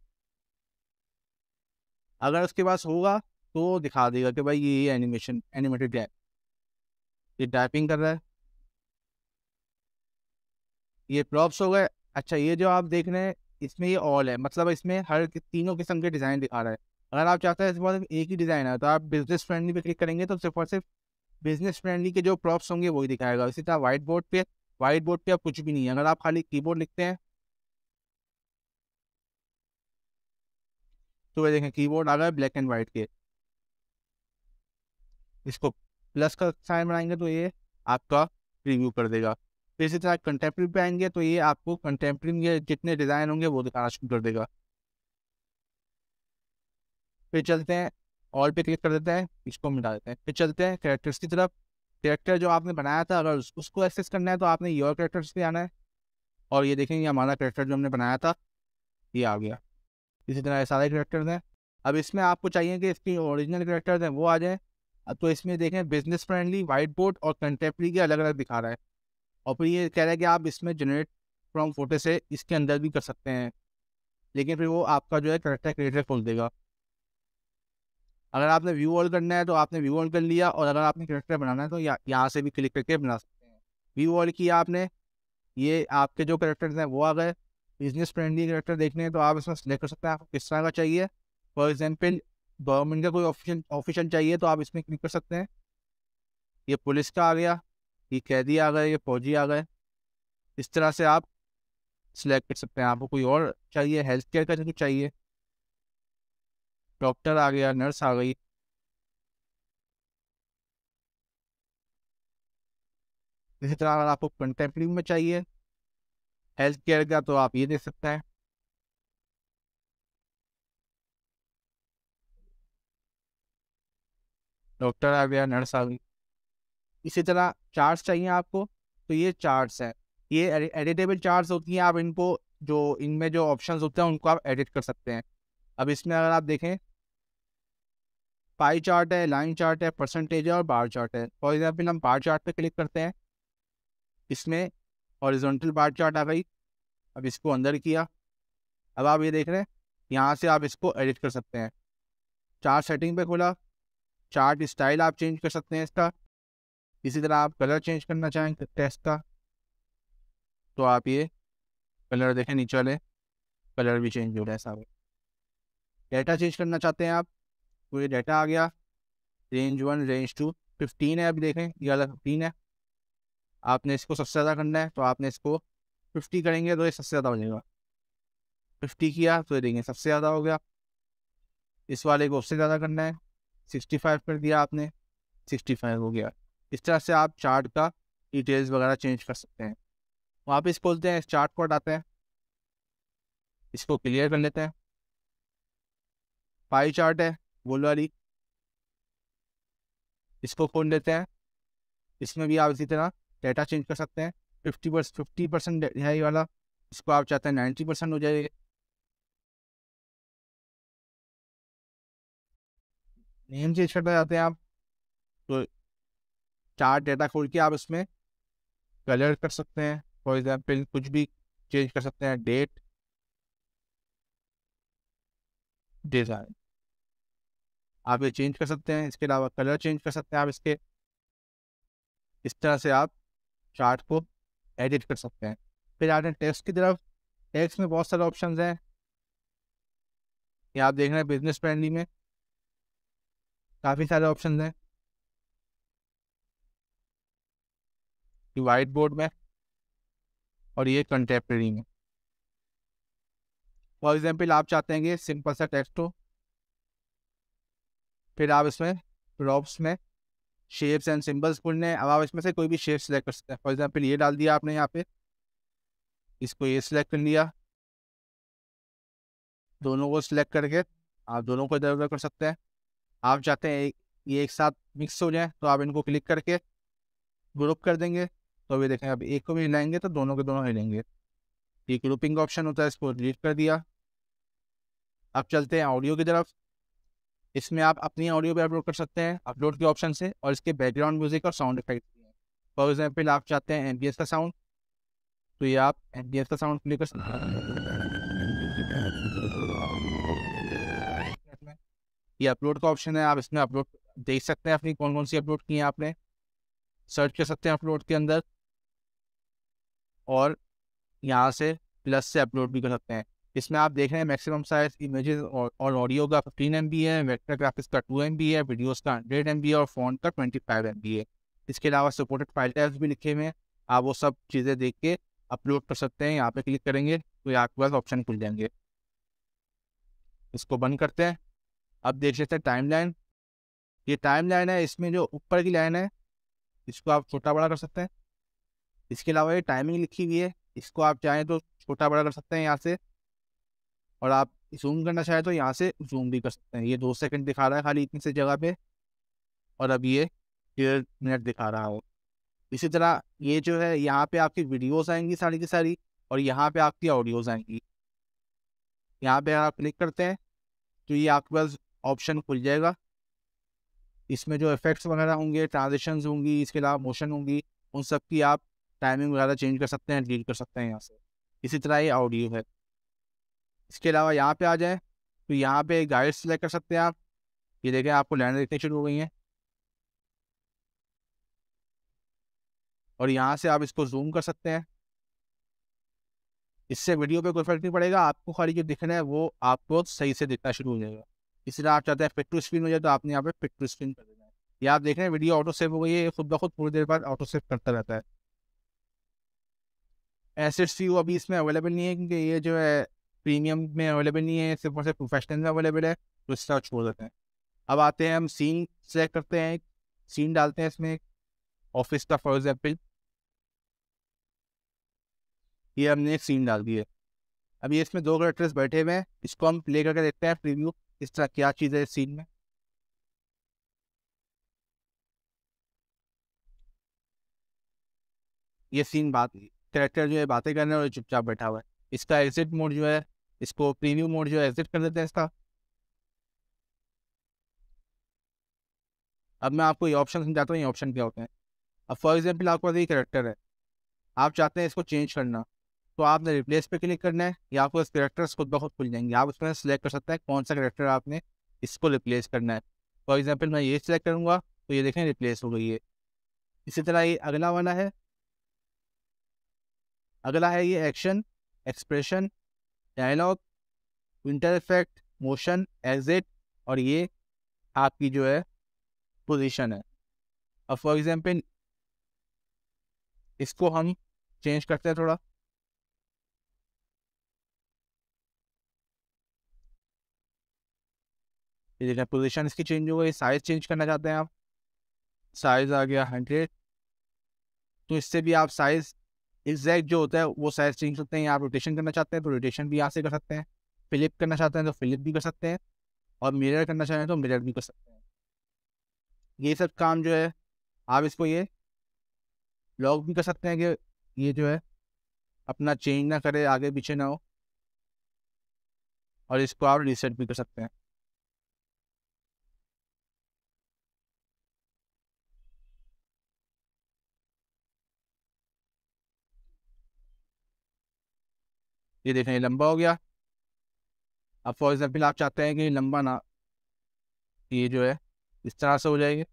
S1: अगर उसके पास होगा तो दिखा देगा कि भाई ये एनिमेशन एनिमेटेड है ये टाइपिंग कर रहा है ये प्रॉप्स हो गए अच्छा ये जो आप देख रहे हैं इसमें ये ऑल है मतलब इसमें हर तीनों किस्म के डिज़ाइन दिखा रहा है अगर आप चाहते हैं इसके बाद एक ही डिज़ाइन है तो आप बिज़नेस फ्रेंडली पे क्लिक करेंगे तो सिर्फ और सिर्फ बिज़नेस फ्रेंडली के जो प्रॉप्स होंगे वही दिखाएगा इसी तरह व्हाइट बोर्ड पे व्हाइट बोर्ड पे आप कुछ भी नहीं है अगर आप खाली कीबोर्ड लिखते हैं तो वह देखें कीबोर्ड आ गया ब्लैक एंड वाइट के इसको प्लस का साइन बनाएंगे तो ये आपका रिव्यू कर देगा फिर इसी तरह कंटेम्प्रेरी पे आएंगे तो ये आपको कंटेम्प्रेरी में जितने डिज़ाइन होंगे वो दिखाना शुरू कर देगा फिर चलते हैं ऑल पे क्लिक कर देते हैं इसको मिटा देते हैं फिर चलते हैं कैरेक्टर्स की तरफ कैरेक्टर जो आपने बनाया था अगर उसको एक्सेस करना है तो आपने योर कैरेक्टर्स पे आना है और ये देखेंगे हमारा कैरेक्टर जो हमने बनाया था ये आ गया इसी तरह सारे कैरेक्टर्स हैं अब इसमें आपको चाहिए कि इसके ओरिजिनल कैरेक्टर्स हैं वो आ जाएँ अब तो इसमें देखें बिजनेस फ्रेंडली वाइट बोर्ड और कंटेम्प्रेरी के अलग अलग दिखा रहा है और फिर ये कह रहा है कि आप इसमें जनरेट फ्रॉम फोटो से इसके अंदर भी कर सकते हैं लेकिन फिर वो आपका जो है करेक्टर क्रिएटर खोल देगा अगर आपने व्यू ऑल करना है तो आपने व्यू ऑल कर लिया और अगर आपने करेक्टर बनाना है तो यहाँ से भी क्लिक करके बना सकते हैं व्यू ऑल किया आपने ये आपके जो करेक्टर्स हैं वो आ गए बिजनेस फ्रेंडली करेक्टर देखने हैं तो आप इसमें सेलेक्ट कर सकते हैं आपको किस तरह का चाहिए फॉर एग्जाम्पल गवर्नमेंट का कोई ऑफिशियल ऑफिशियल चाहिए तो आप इसमें क्लिक कर सकते हैं ये पुलिस का आ गया कि कैदी आ गए या फौजी आ गए इस तरह से आप सिलेक्ट कर सकते हैं आपको कोई और चाहिए हेल्थ केयर का जो चाहिए डॉक्टर आ गया नर्स आ गई इसी तरह अगर आपको कंटेम्प्रेरी में चाहिए हेल्थ केयर का तो आप ये दे सकते हैं डॉक्टर आ गया नर्स आ गई इसी तरह चार्ज चाहिए आपको तो ये चार्ट्स हैं ये एडिटेबल चार्ट्स होती हैं आप इनको जो इनमें जो ऑप्शन होते हैं उनको आप एडिट कर सकते हैं अब इसमें अगर आप देखें पाई चार्ट है लाइन चार्ट है परसेंटेज है और बार चार्ट है फॉर एग्जाम्पल हम बार चार्ट पे क्लिक करते हैं इसमें हॉरिजॉन्टल बार चार्ट आ गई अब इसको अंदर किया अब आप ये देख रहे हैं यहाँ से आप इसको एडिट कर सकते हैं चार्ट सेटिंग पे खोला चार्ट स्टाइल आप चेंज कर सकते हैं इसका इसी तरह आप कलर चेंज करना चाहें टेस्ट का तो आप ये कलर देखें नीचे वाले कलर भी चेंज हो रहा है सारे डेटा चेंज करना चाहते हैं आप तो ये डेटा आ गया range one range two fifteen है अभी देखें ये अलग फिफ्टीन है आपने इसको सबसे ज़्यादा करना है तो आपने इसको फिफ्टी करेंगे तो ये सबसे ज़्यादा हो जाएगा फिफ्टी किया तो ये देखें सबसे ज़्यादा हो गया इस वाले को उससे ज़्यादा करना है सिक्सटी फाइव कर दिया आपने सिक्सटी फाइव हो गया इस तरह से आप चार्ट का डिटेल्स वगैरह चेंज कर सकते हैं वहाँ पे इसको बोलते हैं इस चार्ट को हटाते हैं इसको क्लियर कर लेते हैं पाई चार्ट है वोल वाली इसको खोल लेते हैं इसमें भी आप इसी तरह डेटा चेंज कर सकते हैं फिफ्टी परसेंट फिफ्टी परसेंट है ये वाला इसको आप चाहते हैं नाइन्टी परसेंट हो जाएगा नेम चेंज करना चाहते हैं आप तो चार्ट डेटा खोल के आप इसमें कलर कर सकते हैं फॉर एग्जाम्पल कुछ भी चेंज कर सकते हैं डेट डिज़ाइन आप ये चेंज कर सकते हैं इसके अलावा कलर चेंज कर सकते हैं आप इसके इस तरह से आप चार्ट को एडिट कर सकते हैं फिर आते हैं टेक्स्ट की तरफ टेक्स्ट में बहुत सारे ऑप्शंस हैं ये आप देख रहे हैं बिजनेस फ्रेंडली में काफ़ी सारे ऑप्शंस हैं वाइट बोर्ड में और ये कंटेप्रेरी में फॉर एग्जाम्पल आप चाहते हैं कि सिंपल सा टेक्स्ट हो फिर आप इसमें रॉप्स में शेप्स एंड सिंबल्स भूलने अब आप इसमें से कोई भी शेप सिलेक्ट कर सकते हैं फॉर एग्जाम्पल ये डाल दिया आपने यहाँ पे इसको ये सिलेक्ट कर लिया दोनों को सिलेक्ट करके आप दोनों को इधर उधर कर सकते हैं आप चाहते हैं ये एक साथ मिक्स हो जाए तो आप इनको क्लिक करके ग्रुप कर देंगे तो अभी देखें अब एक को भी हिलाएंगे तो दोनों के दोनों हिलेंगे ये ग्रुपिंग ऑप्शन होता है इसको डिलीट कर दिया अब चलते हैं ऑडियो की तरफ इसमें आप अपनी ऑडियो भी अपलोड कर सकते हैं अपलोड के ऑप्शन से और इसके बैकग्राउंड म्यूजिक और साउंड इफेक्ट फॉर एग्जाम्पल आप चाहते हैं एम का साउंड तो ये आप एम का साउंड प्ले कर सकते हैं ये अपलोड का ऑप्शन है आप इसमें अपलोड देख सकते हैं अपनी कौन कौन सी अपलोड की है आपने सर्च कर सकते हैं अपलोड के अंदर और यहाँ से प्लस से अपलोड भी कर सकते हैं इसमें आप देख रहे हैं मैक्सिमम साइज इमेजेस और ऑडियो का फिफ्टीन एम बी है वेक्टर ग्राफिक्स का टू एम बी है वीडियोस का हंड्रेड एम बी है और फोन का ट्वेंटी फाइव एम बी है इसके अलावा सपोर्टेड फाइल टाइप्स भी लिखे हुए हैं आप वो सब चीज़ें देख के अपलोड कर सकते हैं यहाँ पे क्लिक करेंगे तो आपके पास ऑप्शन खुल जाएंगे इसको बंद करते हैं अब देख लेते हैं टाइम लाइन ये टाइम लाइन है इसमें जो ऊपर की लाइन है इसको आप छोटा बड़ा कर सकते हैं इसके अलावा ये टाइमिंग लिखी हुई है इसको आप चाहें तो छोटा बड़ा कर सकते हैं यहाँ से और आप जूम करना चाहें तो यहाँ से जूम भी कर सकते हैं ये दो सेकंड दिखा रहा है खाली इतनी सी जगह पे और अब ये डेढ़ मिनट दिखा रहा हूँ इसी तरह ये जो है यहाँ पे आपकी वीडियोस आएंगी सारी की सारी और यहाँ पे आपकी ऑडियोज आएंगी यहाँ पे आप क्लिक करते हैं तो ये आपके पास ऑप्शन खुल जाएगा इसमें जो इफेक्ट्स वगैरह होंगे ट्रांजेक्शन होंगी इसके अलावा मोशन होंगी उन सब की आप टाइमिंग वगैरह चेंज कर सकते हैं डिलीट कर सकते हैं यहाँ से इसी तरह ये ऑडियो है इसके अलावा यहाँ पे आ जाए तो यहाँ पे गाइड सेलेक्ट कर सकते हैं आप ये देखें आपको लैंड देखने शुरू हो गई हैं और यहाँ से आप इसको जूम कर सकते हैं इससे वीडियो पे कोई फर्क नहीं पड़ेगा आपको खाली जो दिखना है वो आपको सही से दिखना शुरू हो जाएगा इसलिए आप चाहते हैं पिक टू स्क्रीन हो जाए तो आपने यहाँ पे पिक टू स्क्रीन कर देना ये आप देख रहे हैं वीडियो ऑटो सेव हो गई है खुद ब खुद थोड़ी देर बाद ऑटो सेव करता रहता है एसेट्स व्यू अभी इसमें अवेलेबल नहीं है क्योंकि ये जो है प्रीमियम में अवेलेबल नहीं है सिर्फ और सिर्फ प्रोफेशनल में अवेलेबल है तो इसका छोड़ देते हैं अब आते हैं हम सीन सेलेक्ट करते हैं सीन डालते हैं इसमें ऑफिस का फॉर एग्जाम्पल ये हमने एक सीन डाल दी है इसमें दो करेक्टर्स बैठे हुए हैं इसको हम प्ले करके देखते हैं प्रीव्यू इस तरह क्या चीज़ है इस सीन में ये सीन बात कैरेक्टर जो है बातें करने और चुपचाप बैठा हुआ है इसका एग्जिट मोड जो है इसको प्रीव्यू मोड जो है एग्जिट कर देते हैं इसका अब मैं आपको ये ऑप्शन समझाता हूँ ये ऑप्शन क्या होते हैं अब फॉर एग्जाम्पल आपके पास ये करेक्टर है आप चाहते हैं इसको चेंज करना तो आपने रिप्लेस पे क्लिक करना है या आपको करेक्टर्स खुद ब खुद खुल जाएंगे आप उसमें सेलेक्ट कर सकते हैं कौन सा करेक्टर आपने इसको रिप्लेस करना है फॉर एग्जाम्पल मैं ये सिलेक्ट करूँगा तो ये देखें रिप्लेस हो गई है इसी तरह ये अगला वाला है अगला है ये action expression dialogue enter effect motion exit और ये आपकी जो है पोजीशन है अब फॉर एग्जांपल इसको हम चेंज करते हैं थोड़ा ये देखना पोजिशन इसकी चेंज हो गई साइज़ चेंज करना चाहते हैं आप साइज़ आ गया हंड्रेड तो इससे भी आप साइज़ एग्जैक्ट जो होता है वो साइज़ चेंज करते हैं आप रोटेशन करना चाहते हैं तो रोटेशन भी यहाँ से कर सकते हैं फ्लिप करना चाहते हैं तो फ्लिप भी कर सकते हैं और मिरर करना चाहते हैं तो मिरर भी कर सकते हैं ये सब काम जो है आप इसको ये लॉक भी कर सकते हैं कि ये जो है अपना चेंज ना करे आगे पीछे ना हो और इसको आप रिसेट भी कर सकते हैं ये देखें ये लंबा हो गया अब फॉर एग्ज़ाम्पल आप चाहते हैं कि लंबा ना ये जो है इस तरह से हो जाएगी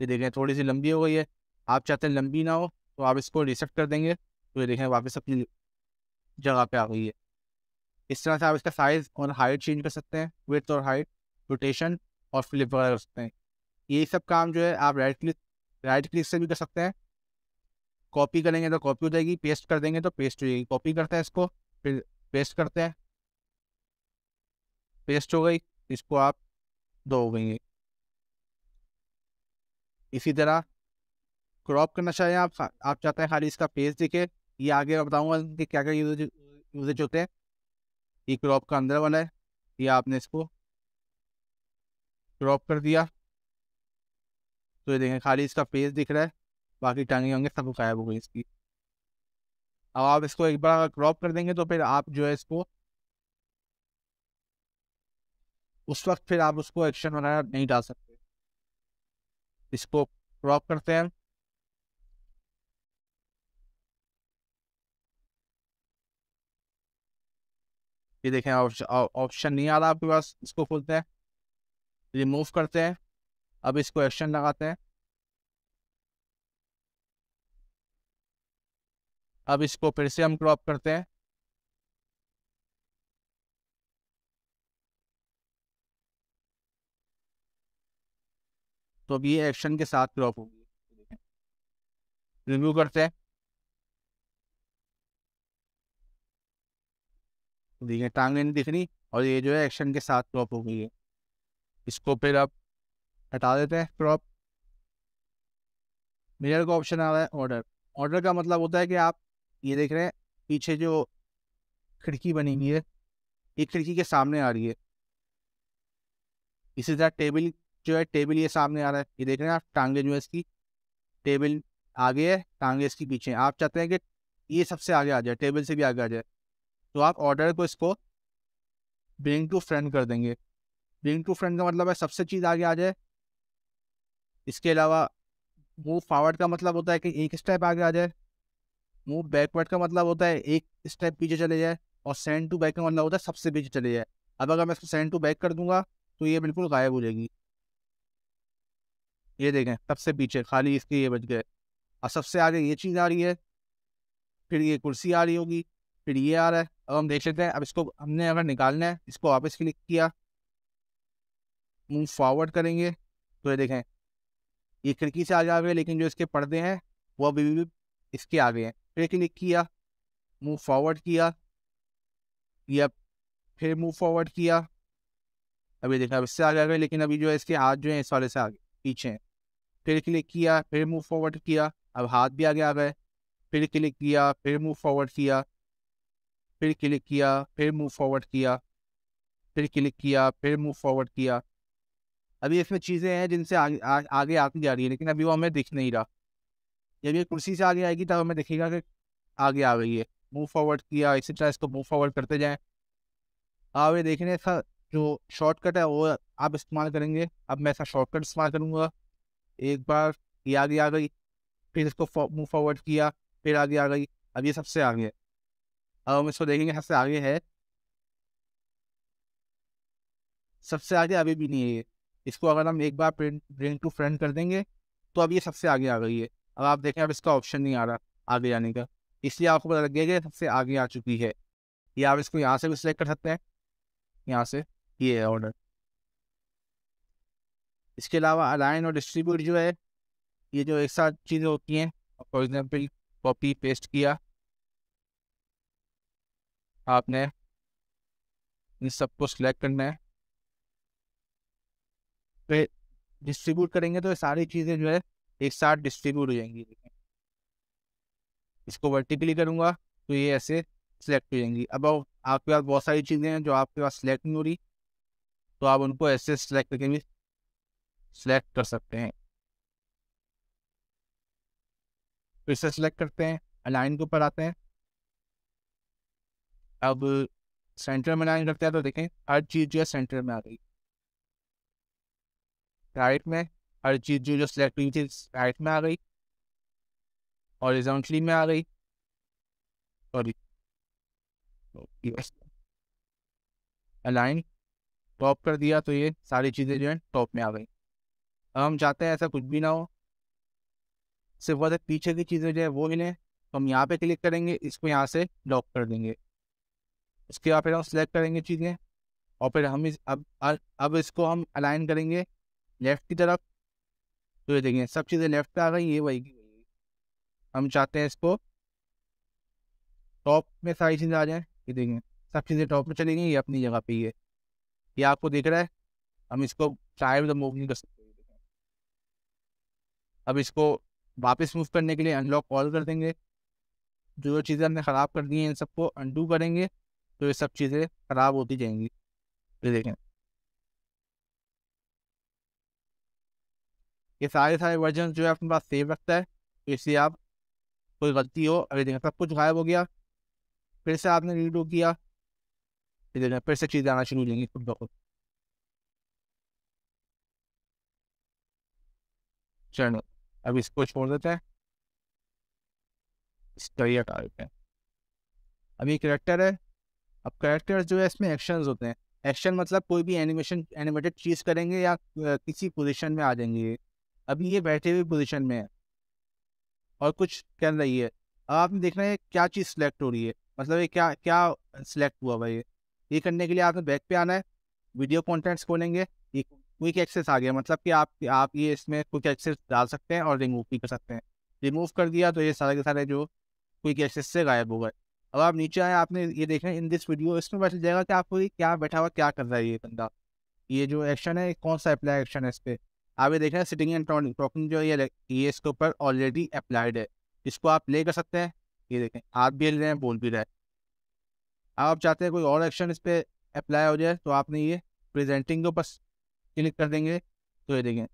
S1: ये देखें थोड़ी सी लंबी हो गई है आप चाहते हैं लंबी ना हो तो आप इसको रिसेट कर देंगे तो ये देखें वापस अपनी जगह पे आ गई है इस तरह से आप इसका साइज़ और हाइट चेंज कर सकते हैं विथ और हाइट रोटेशन और फ्लिप वगैरह कर सकते हैं ये सब काम जो है आप राइट क्लिक राइट क्लिक से भी कर सकते हैं कॉपी करेंगे तो कॉपी हो जाएगी पेस्ट कर देंगे तो पेस्ट हो जाएगी कॉपी करते हैं इसको फिर पेस्ट करते हैं पेस्ट हो गई इसको आप दो हो गई इसी तरह क्रॉप करना चाहें आप आप चाहते हैं खाली इसका पेज दिखे ये आगे बताऊंगा कि क्या क्या यूज यूजेज होते हैं ये क्रॉप का अंदर वाला है ये आपने इसको क्रॉप कर दिया तो ये देखें खाली इसका फेस दिख रहा है बाकी टांगे होंगे सब गायब हो गई इसकी अब आप इसको एक बार क्रॉप कर देंगे तो फिर आप जो है इसको उस वक्त फिर आप उसको एक्शन वगैरह नहीं डाल सकते इसको क्रॉप करते हैं ये देखें ऑप्शन नहीं आ रहा आपके पास इसको खोलते हैं रिमूव करते हैं अब इसको एक्शन लगाते हैं अब इसको फिर से हम क्रॉप करते हैं तो अब ये एक्शन के साथ क्रॉप होगी रिव्यू करते हैं देखिए टांग दिख रही और ये जो है एक्शन के साथ क्रॉप हो गई है इसको फिर अब हटा देते हैं क्रॉप मिरर का ऑप्शन आ रहा है ऑर्डर ऑर्डर का मतलब होता है कि आप ये देख रहे हैं पीछे जो खिड़की बनी हुई है ये खिड़की के सामने आ रही है इसी तरह टेबल जो है टेबल ये सामने आ रहा है ये देख रहे हैं आप टांगे जो है इसकी टेबल आगे है टांगे इसकी पीछे आप चाहते हैं कि ये सबसे आगे आ जाए टेबल से भी आगे आ जाए तो आप ऑर्डर को इसको ब्रिंग टू फ्रेंड कर देंगे ब्रिंग टू फ्रेंड का मतलब है सबसे चीज़ आगे आ जाए इसके अलावा मूव फॉरवर्ड का मतलब होता है कि एक स्टेप आगे आ जाए मूव बैकवर्ड का मतलब होता है एक स्टेप पीछे चले जाए और सेंड टू बैक का मतलब होता है सबसे पीछे चले जाए अब अगर मैं इसको सेंड टू बैक कर दूंगा तो ये बिल्कुल गायब हो जाएगी ये देखें सबसे पीछे खाली इसके ये बच गए और सबसे आगे ये चीज़ आ रही है फिर ये कुर्सी आ रही होगी फिर ये आ रहा है अब हम देख लेते हैं अब इसको हमने अगर निकालना है इसको वापस क्लिक किया मूव फॉरवर्ड करेंगे तो ये देखें ये खिड़की से आगे आ गए लेकिन जो इसके पर्दे हैं वो अभी भी इसके आगे हैं फिर क्लिक किया मूव फॉरवर्ड किया या फिर मूव फॉरवर्ड किया अभी देखा अब इससे आगे आ गए लेकिन अभी जो है इसके हाथ जो है इस वाले से आगे पीछे हैं फिर क्लिक किया फिर मूव फॉरवर्ड किया अब हाथ भी आगे आ गए फिर क्लिक किया फिर मूव फॉरवर्ड किया फिर क्लिक किया फिर मूव फॉरवर्ड किया फिर क्लिक किया फिर मूव फॉरवर्ड किया अभी इसमें चीज़ें हैं जिनसे आगे आती जा रही है लेकिन अभी वो हमें दिख नहीं रहा जब ये कुर्सी से आगे आएगी तब हमें दिखेगा कि आगे आ गई है मूव फॉरवर्ड किया इसी तरह इसको मूव फॉरवर्ड करते जाएँ ये देखने का जो शॉर्टकट है वो आप इस्तेमाल करेंगे अब मैं ऐसा शॉर्टकट इस्तेमाल करूँगा एक बार ये आगे आ गई फिर इसको मूव फॉरवर्ड किया फिर आगे आ गई अब ये सबसे आगे अब हम इसको देखेंगे सबसे आगे है सबसे आगे अभी भी नहीं है ये इसको अगर हम एक बार प्रिंट प्रिंट टू फ्रंट कर देंगे तो अब ये सबसे आगे आ गई है अब आप देखें अब इसका ऑप्शन नहीं आ रहा आगे जाने का इसलिए आपको पता लग गया सबसे आगे आ चुकी है ये आप इसको यहाँ से भी सिलेक्ट कर सकते हैं यहाँ से ये है ऑर्डर इसके अलावा अलाइन और डिस्ट्रीब्यूट जो है ये जो एक साथ चीज़ें होती हैं फॉर एग्जाम्पल कॉपी पेस्ट किया आपने इन सबको सिलेक्ट करना है डिस्ट्रीब्यूट तो करेंगे तो ये सारी चीज़ें जो है एक साथ डिस्ट्रीब्यूट हो जाएंगी इसको वर्टिकली करूँगा तो ये ऐसे सिलेक्ट हो जाएंगी अब आपके पास बहुत सारी चीज़ें हैं जो आपके पास सिलेक्ट नहीं हो रही तो आप उनको ऐसे सिलेक्ट करके भी सिलेक्ट कर सकते हैं तो इसे सिलेक्ट करते हैं अलाइन के ऊपर आते हैं अब सेंटर में अलाइन करते हैं तो देखें हर चीज़ जो है सेंटर में आ गई राइट में हर चीज़ जो जो सिलेक्ट हुई थी राइट में आ गई और हॉरिजॉन्टली में आ गई सॉरी अलाइन टॉप कर दिया तो ये सारी चीज़ें जो हैं टॉप में आ गई अब हम चाहते हैं ऐसा कुछ भी ना हो सिर्फ वह पीछे की चीज़ें जो है वो ही तो हम यहाँ पे क्लिक करेंगे इसको यहाँ से लॉक कर देंगे उसके बाद फिर हम सेलेक्ट करेंगे चीज़ें और फिर हम इस अब अब इसको हम अलाइन करेंगे लेफ्ट की तरफ तो ये देखिए सब चीज़ें लेफ्ट पे आ गई ये वही की वही हम चाहते हैं इसको टॉप में सारी चीज़ें आ जाएँ ये देखिए सब चीज़ें टॉप में चली गई ये अपनी जगह पे ये ये आपको दिख रहा है हम इसको चाहे भी तो मूव नहीं कर सकते अब इसको वापस मूव करने के लिए अनलॉक कॉल कर देंगे जो जो चीज़ें हमने ख़राब कर दी हैं इन सबको अनडू करेंगे तो ये सब चीज़ें ख़राब होती जाएंगी ये देखें ये सारे सारे वर्जन जो है अपने पास सेव रखता है तो इसलिए आप कोई गलती हो अभी देखें सब कुछ गायब हो गया फिर से आपने रीडो किया फिर देखें फिर से चीज़ें आना शुरू हो जाएंगी खुद ब खुद चलो अब इसको छोड़ देते हैं स्टरिया का देते अब ये करेक्टर है अब करेक्टर जो है इसमें एक्शन होते हैं एक्शन मतलब कोई भी एनिमेशन एनिमेटेड चीज़ करेंगे या किसी पोजिशन में आ जाएंगे अभी ये बैठे हुए पोजिशन में है और कुछ कर रही है अब आपने देखना है क्या चीज़ सिलेक्ट हो रही है मतलब ये क्या क्या सिलेक्ट हुआ भाई ये ये करने के लिए आपने बैक पे आना है वीडियो कॉन्टेंट्स खोलेंगे ये क्विक एक्सेस आ गया मतलब कि आप आप ये इसमें क्विक एक्सेस डाल सकते हैं और रिमूव भी कर सकते हैं रिमूव कर दिया तो ये सारे के सारे जो क्विक एक्सेस से गायब हो गए अब आप नीचे आए आपने ये देखना इन दिस वीडियो इसमें बैठ जाएगा कि आपको ये क्या बैठा हुआ क्या कर रहा है ये बंदा ये जो एक्शन है कौन सा अप्लाई एक्शन है इस पर आप ये देख रहे हैं सिटिंग एंड टोकन जो ये ये इसके ऊपर ऑलरेडी अप्लाइड है इसको आप प्ले कर सकते हैं ये देखें आप भी ले रहे हैं बोल भी रहे हैं आप चाहते हैं कोई और एक्शन इस पर अप्लाई हो जाए तो आपने ये प्रेजेंटिंग के ऊपर क्लिक कर देंगे तो ये देखें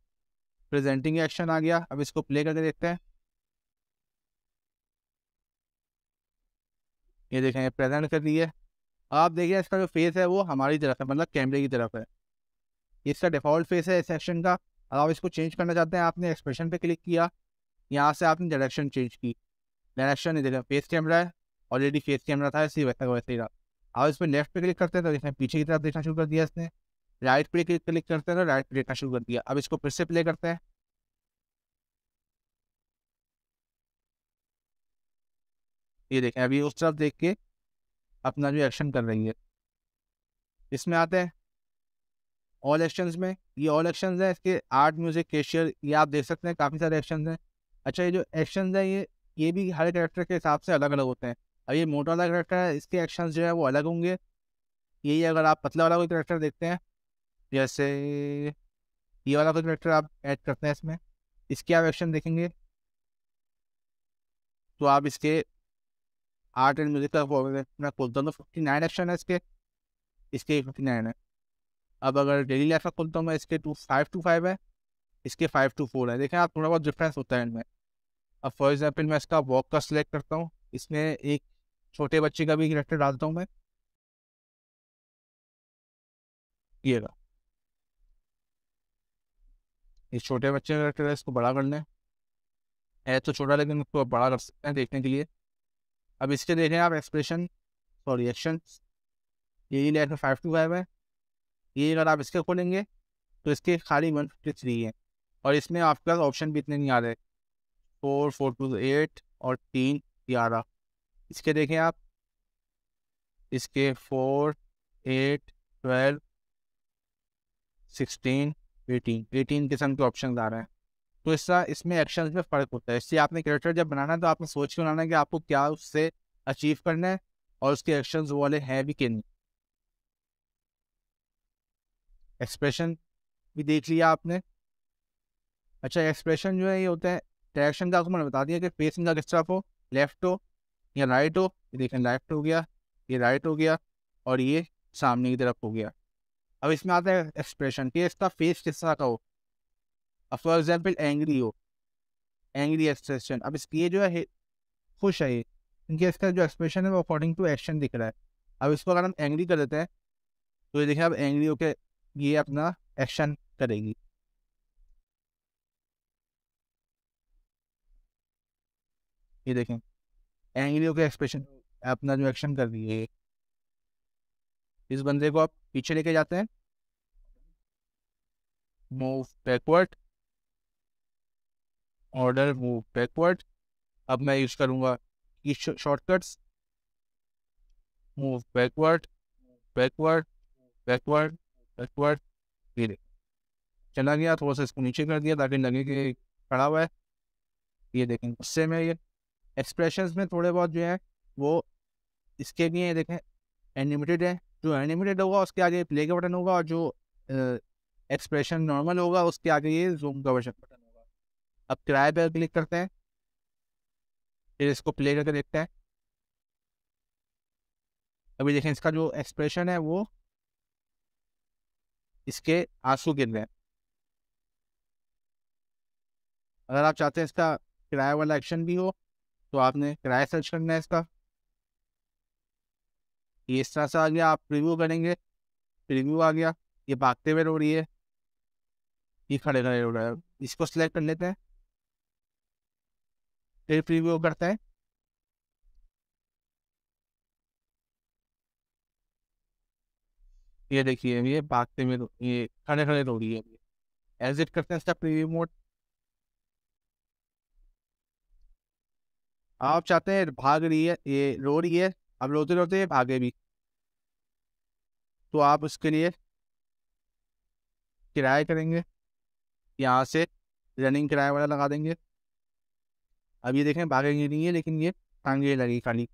S1: प्रेजेंटिंग एक्शन आ गया अब इसको प्ले करके देखते हैं ये देखें प्रेजेंट कर दिए आप देखिए इसका जो फेस है वो हमारी तरफ है मतलब कैमरे की तरफ है इसका डिफ़ॉल्ट फेस है इस एक्शन का अब आप इसको चेंज करना चाहते हैं आपने एक्सप्रेशन पे क्लिक किया यहाँ से आपने डायरेक्शन चेंज की डायरेक्शन इधर फेस कैमरा है ऑलरेडी फेस कैमरा था इसी वैसा वैसे ही रहा आप इस पर लेफ्ट पे क्लिक करते हैं तो इसने पीछे की तरफ देखना शुरू कर दिया इसने राइट पे क्लिक करते हैं तो राइट पे देखना शुरू कर दिया अब इसको फिर से प्ले करते हैं ये देखें अभी उस तरफ देख के अपना जो एक्शन कर रही है इसमें आते हैं ऑल एक्शन में ये ऑल एक्शन है इसके आर्ट म्यूजिक केशियर ये आप देख सकते हैं काफ़ी सारे एक्शन हैं अच्छा ये जो एक्शन है ये ये भी हर करेक्टर के हिसाब से अलग अलग होते हैं अब ये मोटा वाला करेक्टर है इसके एक्शन जो है वो अलग होंगे यही अगर आप पतला वाला कोई करेक्टर देखते हैं जैसे ये वाला कोई करेक्टर आप ऐड करते हैं इसमें इसके आप एक्शन देखेंगे तो आप इसके आर्ट एंड म्यूजिक का खोलते हूँ फिफ्टी नाइन एक्शन है इसके इसके फिफ्टी नाइन है अब अगर डेली लाइफ का खोलता हूँ मैं इसके टू फाइव टू फाइव है इसके फाइव टू फोर है देखें आप थोड़ा बहुत डिफरेंस होता है इनमें अब फॉर एग्जाम्पल मैं इसका वॉक का सिलेक्ट करता हूँ इसमें एक छोटे बच्चे का भी करेक्टर डालता हूँ मैं ये रहा ये छोटे बच्चे का करेक्टर है इसको बड़ा कर लें है तो छोटा लेकिन उसको बड़ा कर सकते हैं देखने के लिए अब इसके देखें आप एक्सप्रेशन सॉरी एक्शन ये लाइफ में फाइव टू फाइव है ये अगर आप इसके खोलेंगे तो इसके खाली वन फिफ्टी थ्री है और इसमें आपके पास ऑप्शन भी इतने नहीं आ रहे फोर फोर टू एट और तीन ग्यारह इसके देखें आप इसके four eight twelve sixteen eighteen eighteen किस्म के ऑप्शन आ रहे हैं तो तरह इसमें एक्शन में फ़र्क होता है इसलिए आपने करेक्टर जब बनाना है तो आपने सोच के बनाना है कि आपको क्या उससे अचीव करना है और उसके एक्शन वाले हैं भी कि नहीं एक्सप्रेशन भी देख लिया आपने अच्छा एक्सप्रेशन जो है ये होता है डायरेक्शन का आपको मैंने बता दिया कि फेस इनका किस तरफ हो लेफ्ट हो या राइट हो ये देखें लेफ्ट हो गया ये राइट हो गया और ये सामने की तरफ हो गया अब इसमें आता है एक्सप्रेशन कि इसका फेस किस तरह का हो अब फॉर एग्जाम्पल एंग्री हो एंग्री एक्सप्रेशन अब इसकी जो है खुश है ये क्योंकि इसका जो एक्सप्रेशन है वो अकॉर्डिंग टू एक्शन दिख रहा है अब इसको अगर हम एंग्री कर देते हैं तो ये देखें अब एंग्री होकर ये अपना एक्शन करेगी ये देखें एंग्रियो के एक्सप्रेशन अपना जो एक्शन कर रही है इस बंदे को आप पीछे लेके जाते हैं move backward order move backward अब मैं यूज करूंगा shortcuts move backward backward backward चला गया थोड़ा सा इसको नीचे कर दिया ताकि लगे कि खड़ा हुआ है ये देखें गुस्से में ये एक्सप्रेशन में थोड़े बहुत जो है वो इसके भी हैं देखें एनिमेटेड है जो एनिमेटेड होगा उसके आगे प्ले का बटन होगा और जो एक्सप्रेशन नॉर्मल होगा उसके आगे ये जूम का बटन बटन होगा अब किराए पर क्लिक करते हैं फिर इसको प्ले करके देखते हैं अभी देखें इसका जो एक्सप्रेशन है वो इसके आंसू गिर गए अगर आप चाहते हैं इसका किराया वाला एक्शन भी हो तो आपने किराया सर्च करना है इसका ये इस तरह से आ गया आप प्रीव्यू करेंगे प्रीव्यू आ गया ये भागते हुए रो रही है ये खड़े खड़े रो रहा है इसको सिलेक्ट कर लेते हैं फिर प्रीव्यू करते हैं ये देखिए ये भागते में ये खड़े खड़े रो रही है एग्जिट करते हैं इसका मोड आप चाहते हैं भाग रही है ये रो रही है अब रोते रोते ये भागे भी तो आप उसके लिए किराया करेंगे यहाँ से रनिंग किराया वाला लगा देंगे अब ये देखें भागेंगे नहीं है लेकिन ये टांगे लगी खाली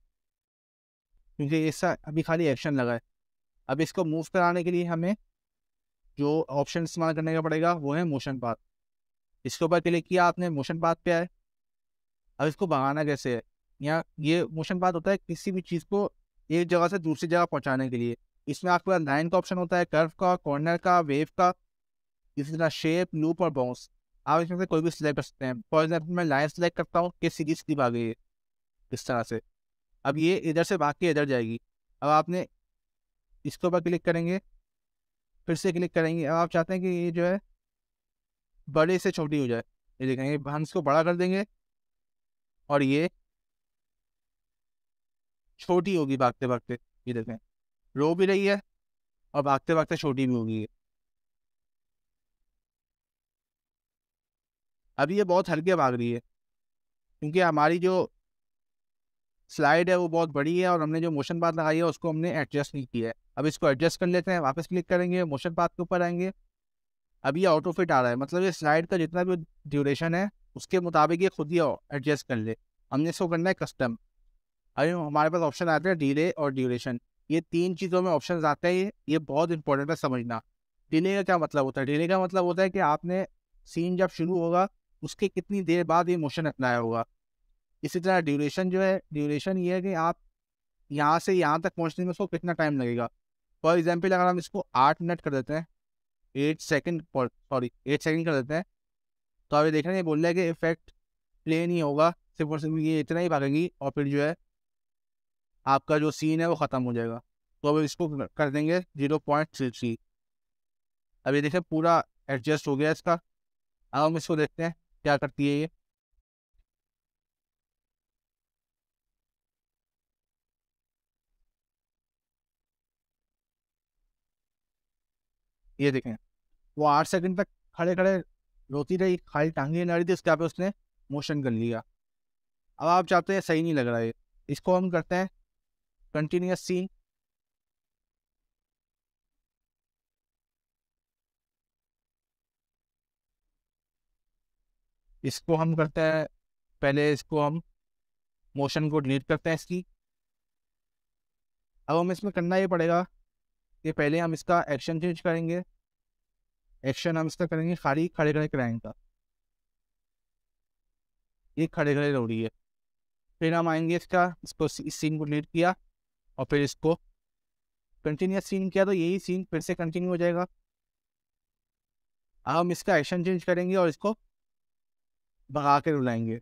S1: क्योंकि इसका अभी खाली एक्शन लगा है अब इसको मूव कराने के लिए हमें जो ऑप्शन इस्तेमाल करने का पड़ेगा वो है मोशन पाथ इसके ऊपर क्लिक किया आपने मोशन पाथ पे आए अब इसको भगाना कैसे है यहाँ ये मोशन पाथ होता है किसी भी चीज़ को एक जगह से दूसरी जगह पहुँचाने के लिए इसमें आपके पास लाइन का ऑप्शन होता है कर्व का कॉर्नर का वेव का इसी तरह शेप लूप और बाउंस आप इसमें से कोई भी सिलेक्ट कर सकते हैं फॉर एग्जाम्पल मैं लाइन सिलेक्ट करता हूँ कि सीधी सीधी आ गई है इस तरह से अब ये इधर से भाग के इधर जाएगी अब आपने इसके ऊपर क्लिक करेंगे फिर से क्लिक करेंगे अब आप चाहते हैं कि ये जो है बड़े से छोटी हो जाए ये देखेंगे हम इसको बड़ा कर देंगे और ये छोटी होगी भागते भागते ये देखें रो भी रही है और भागते भागते छोटी भी होगी अभी ये बहुत हल्के भाग रही है क्योंकि हमारी जो स्लाइड है वो बहुत बड़ी है और हमने जो मोशन बात लगाई है उसको हमने एडजस्ट नहीं किया है अब इसको एडजस्ट कर लेते हैं वापस क्लिक करेंगे मोशन बात के ऊपर आएंगे अब ये ऑटो फिट आ रहा है मतलब ये स्लाइड का जितना भी ड्यूरेशन है उसके मुताबिक ये खुद ही एडजस्ट कर ले हमने इसको करना है कस्टम अभी हमारे पास ऑप्शन आते हैं डिले और ड्यूरेशन ये तीन चीज़ों में ऑप्शन आते हैं ये बहुत इंपॉर्टेंट है समझना डिले का क्या मतलब होता है डिले का मतलब होता है कि आपने सीन जब शुरू होगा उसके कितनी देर बाद ये मोशन अपनाया होगा इसी तरह ड्यूरेशन जो है ड्यूरेशन ये है कि आप यहाँ से यहाँ तक पहुँचने में उसको कितना टाइम लगेगा फॉर एग्जाम्पल अगर हम इसको आठ मिनट कर देते हैं eight second sorry eight second कर देते हैं तो आप ये देख रहे हैं बोल रहे हैं कि इफेक्ट प्लेन ही होगा सिर्फ और सिर्फ ये इतना ही भागेंगी और फिर जो है आपका जो सीन है वो ख़त्म हो जाएगा तो अब इसको कर देंगे जीरो पॉइंट थ्री थ्री अब ये देखें पूरा एडजस्ट हो गया इसका अब हम इसको देखते हैं क्या करती है ये ये देखें वो आठ सेकंड तक खड़े खड़े रोती रही खाली टांगी नहीं रही थी उसके बाद उसने मोशन कर लिया अब आप चाहते हैं सही नहीं लग रहा है इसको हम करते हैं कंटिन्यूस सीन इसको हम करते हैं पहले इसको हम मोशन को डिलीट करते हैं इसकी अब हम इसमें करना ही पड़ेगा कि पहले हम इसका एक्शन चेंज करेंगे एक्शन हम इसका करेंगे खाली खड़े खड़े क्राइम का ये खड़े खड़े रोड़ी है फिर हम आएंगे इसका इसको इस सीन को डिलीट किया और फिर इसको कंटिन्यूस सीन किया तो यही सीन फिर से कंटिन्यू हो जाएगा अब हम इसका एक्शन चेंज करेंगे और इसको भगा के रुलाएंगे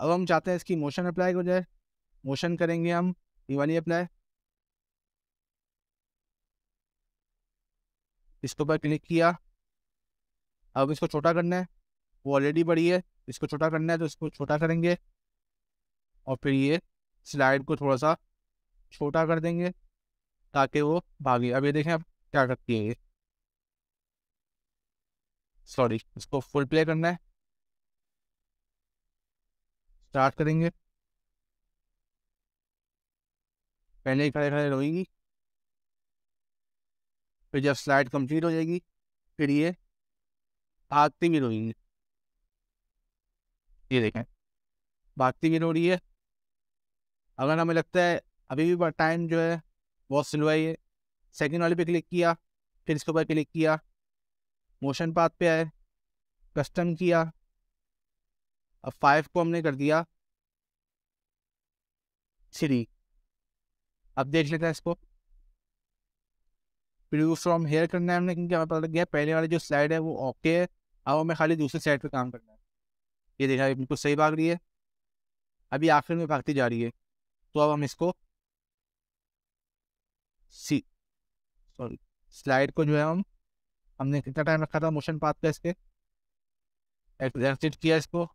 S1: अब हम चाहते हैं इसकी मोशन अप्लाई हो जाए मोशन करेंगे हम इवानी अप्लाई इसके ऊपर क्लिक किया अब इसको छोटा करना है वो ऑलरेडी बड़ी है इसको छोटा करना है तो इसको छोटा करेंगे और फिर ये स्लाइड को थोड़ा सा छोटा कर देंगे ताकि वो भागे अब ये देखें आप क्या करती है ये सॉरी इसको फुल प्ले करना है स्टार्ट करेंगे पहले ही खड़े खड़े रोएंगी फिर जब स्लाइड कंप्लीट हो जाएगी फिर ये भागती भी रोएंगी ये देखें भागती भी रो रही है अगर हमें लगता है अभी भी टाइम जो है बहुत स्लो है ये सेकेंड वाले पे क्लिक किया फिर इसके ऊपर क्लिक किया मोशन पाथ पे आए कस्टम किया अब फाइव को हमने कर दिया थ्री अब देख लेते हैं इसको फिर फ्रॉम हेयर करना है हमने क्योंकि हमें पता लग गया पहले वाली जो स्लाइड है वो ओके है अब हमें खाली दूसरी साइड पे काम करना है ये देखा बिल्कुल सही भाग रही है अभी आखिर में भागती जा रही है तो अब हम इसको सी सॉरी स्लाइड को जो है हम हमने कितना टाइम रखा था मोशन पाथ का इसके एक्सिट किया इसको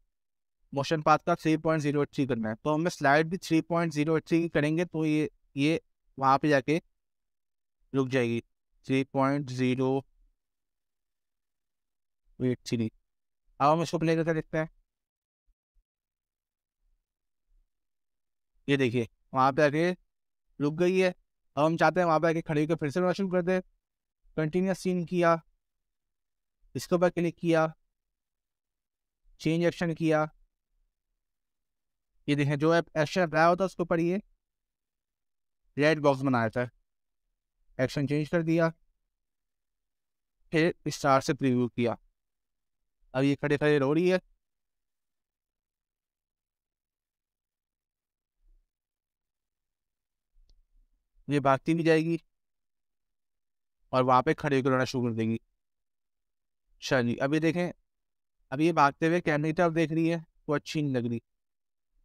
S1: मोशन पाथ का three point zero eight three करना है तो हमें स्लाइड भी three point zero eight three करेंगे तो ये ये वहाँ पे जाके रुक जाएगी three point zero eight three अब हम इसको प्ले करके देखते हैं ये देखिए वहाँ पे आके रुक गई है अब हम चाहते हैं वहाँ पे आके खड़े होकर फिर से रोशन कर दे कंटिन्यूस सीन किया इसके ऊपर क्लिक किया चेंज एक्शन किया ये देखें जो ऐप एक्शन अप्लाई होता है उसको ऊपर ये रेड बॉक्स बनाया था एक्शन चेंज कर दिया फिर स्टार से प्रीव्यू किया अब ये खड़े खड़े रो रही है ये भागती भी जाएगी और वहाँ पे खड़े होकर रोना शुरू कर देगी चलिए अभी देखें अब ये भागते हुए कैमरे की तरफ देख रही है वो अच्छी नहीं लग रही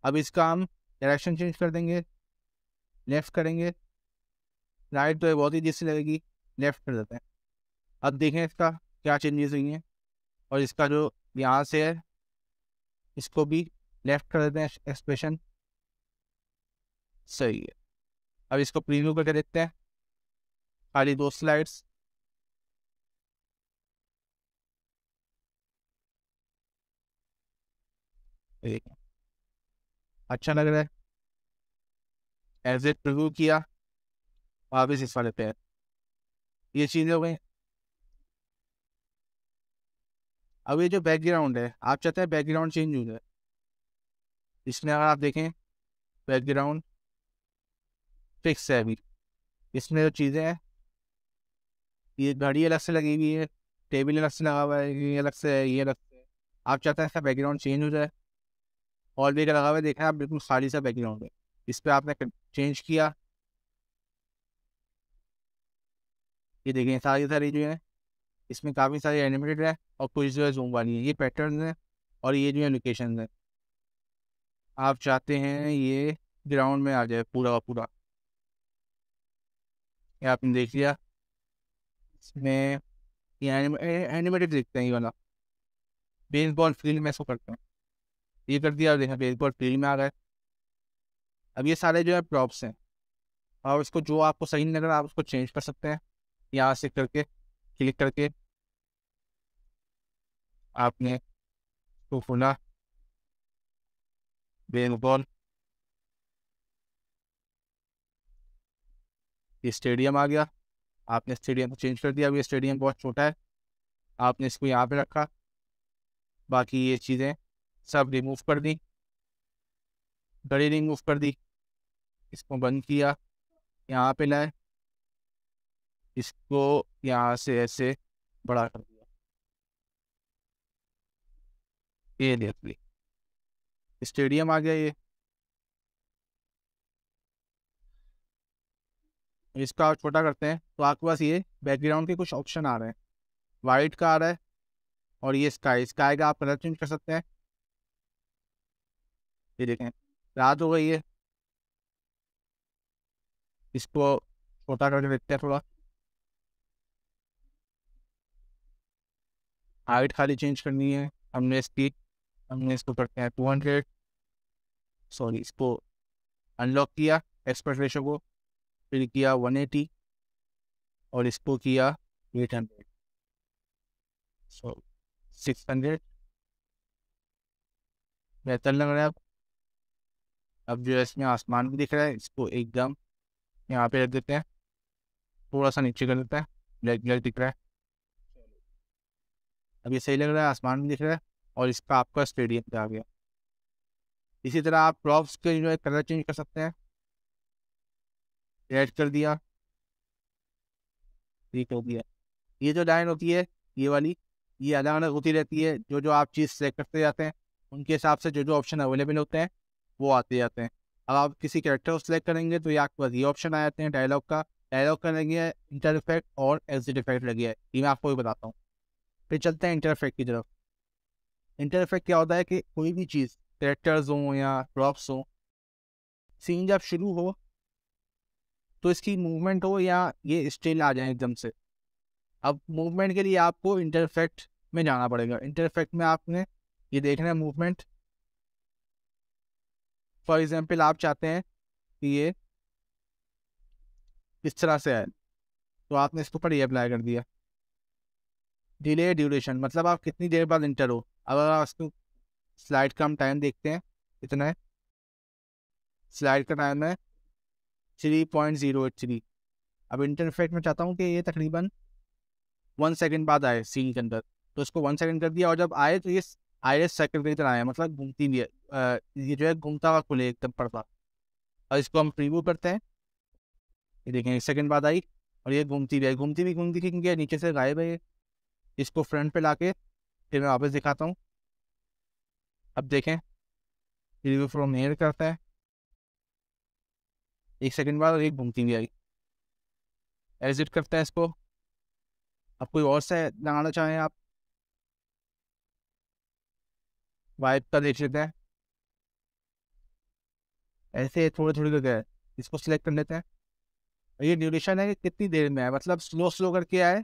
S1: अब इसका हम डायरेक्शन चेंज कर देंगे लेफ्ट करेंगे राइट तो ये बहुत ही जैसी लगेगी लेफ्ट कर देते हैं अब देखें इसका क्या चेंजेस हुई हैं और इसका जो यहाँ से है इसको भी लेफ्ट कर देते हैं एक्सप्रेशन सही है अब इसको प्रीव्यू करके देखते हैं खाली दो स्लाइड्स अच्छा लग रहा है एज ए किया वापिस इस वाले पैर ये चीज़ें हो गई अब ये जो बैकग्राउंड है आप चाहते हैं बैकग्राउंड चेंज हो जाए इसमें अगर आप देखें बैकग्राउंड फिक्स है अभी इसमें जो चीज़ें हैं ये घड़ी अलग से लगी हुई है टेबल अलग से लगा हुआ है ये अलग से है ये अलग से आप चाहते हैं इसका बैकग्राउंड चेंज हो जाए हॉल भी लगा हुआ है देखें आप बिल्कुल खाली सा बैकग्राउंड है इस पर आपने चेंज किया ये देखें सारी सारी जो है इसमें काफ़ी सारी एनिमेटेड है और कुछ जो है जूम वाली है ये पैटर्न है और ये जो है लोकेशन है आप चाहते हैं ये ग्राउंड में आ जाए पूरा का पूरा ये आपने देख लिया इसमें ये एनिमेटेड देखते हैं ये वाला बेसबॉल फील्ड में इसको करते हैं ये कर दिया देखा बेसबॉल फील्ड में आ गए अब ये सारे जो है प्रॉप्स हैं और इसको जो आपको सही नहीं लग रहा आप उसको चेंज कर सकते हैं यहाँ से करके क्लिक करके आपने तो खोला बेंगबॉल ये स्टेडियम आ गया आपने स्टेडियम को चेंज कर दिया अब ये स्टेडियम बहुत छोटा है आपने इसको यहाँ पे रखा बाकी ये चीज़ें सब रिमूव कर दी गड़ी रिमूव कर दी इसको बंद किया यहाँ पे लाए इसको यहाँ से ऐसे बड़ा कर दिया ये देख ली स्टेडियम आ गया ये इसका छोटा करते हैं तो आपके पास ये बैकग्राउंड के कुछ ऑप्शन आ रहे हैं वाइट का आ रहा है और ये स्काई स्काई का आप कलर चेंज कर सकते हैं ये देखें रात हो गई है इसको छोटा करके देखते हैं थोड़ा हाइट खाली चेंज करनी है हमने इसकी हमने इसको करते हैं टू हंड्रेड सॉरी इसको अनलॉक किया एक्सपर्ट रेशो को फिर किया वन एटी और इसको किया eight hundred so six hundred बेहतर लग रहा है अब अब जो है इसमें आसमान भी दिख रहा है इसको एकदम यहाँ पे रख देते हैं थोड़ा सा नीचे कर देते हैं ब्लैक ब्लैक दिख रहा है अभी सही लग रहा है आसमान भी दिख रहा है और इसका आपका स्टेडियम पे आ गया इसी तरह आप प्रॉप्स के जो है कलर चेंज कर सकते हैं रेड कर दिया ठीक हो गया ये जो लाइन होती है ये वाली ये अलग अलग होती रहती है जो जो आप चीज़ सेलेक्ट करते जाते हैं उनके हिसाब से जो जो ऑप्शन अवेलेबल होते हैं वो आते जाते हैं अब आप किसी कैरेक्टर को सिलेक्ट करेंगे तो ये आपके पास ये ऑप्शन आ जाते हैं डायलॉग का डायलॉग का लगे इंटर इफेक्ट और एग्जिट इफेक्ट लगे है ये मैं आपको भी बताता हूँ फिर चलते हैं इंटर इफेक्ट की तरफ इंटर इफेक्ट क्या होता है कि कोई भी चीज़ करेक्टर्स हों या ड्रॉप्स हों सीन जब शुरू हो तो इसकी मूवमेंट हो या ये स्टिल आ जाए एकदम से अब मूवमेंट के लिए आपको इंटरफेक्ट में जाना पड़ेगा इंटरफेक्ट में आपने ये देखना है मूवमेंट फॉर एग्जाम्पल आप चाहते हैं कि ये इस तरह से आए तो आपने इसके ऊपर ये अप्लाई कर दिया डिले ड्यूरेशन मतलब आप कितनी देर बाद इंटर हो अगर आप इसको स्लाइड का हम टाइम देखते हैं कितना है स्लाइड का टाइम है three point zero eight three अब इंटरफेक्ट में चाहता हूँ कि ये तकरीबन वन सेकंड बाद आए सीन के अंदर तो इसको वन सेकंड कर दिया और जब आए तो ये आयरस सर्कल की तरह है मतलब घूमती भी है ये जो है घूमता हुआ खुले एकदम पड़ता और इसको हम प्रीव्यू करते हैं ये देखें एक सेकेंड बाद आई और ये घूमती भी आई घूमती भी घूमती थी क्योंकि नीचे से गायब है ये इसको फ्रंट पे लाके फिर मैं वापस दिखाता हूँ अब देखें रिव्यू फ्रॉम हेयर करता है एक सेकेंड बाद और एक घूमती भी आई एग्जिट करता है इसको अब कोई और से लगाना चाहें आप वाइप का देख लेते हैं ऐसे थोड़े थोड़े करके इसको सिलेक्ट कर लेते हैं ये ड्यूरेशन है कि कितनी देर में मतलब है मतलब स्लो स्लो करके आए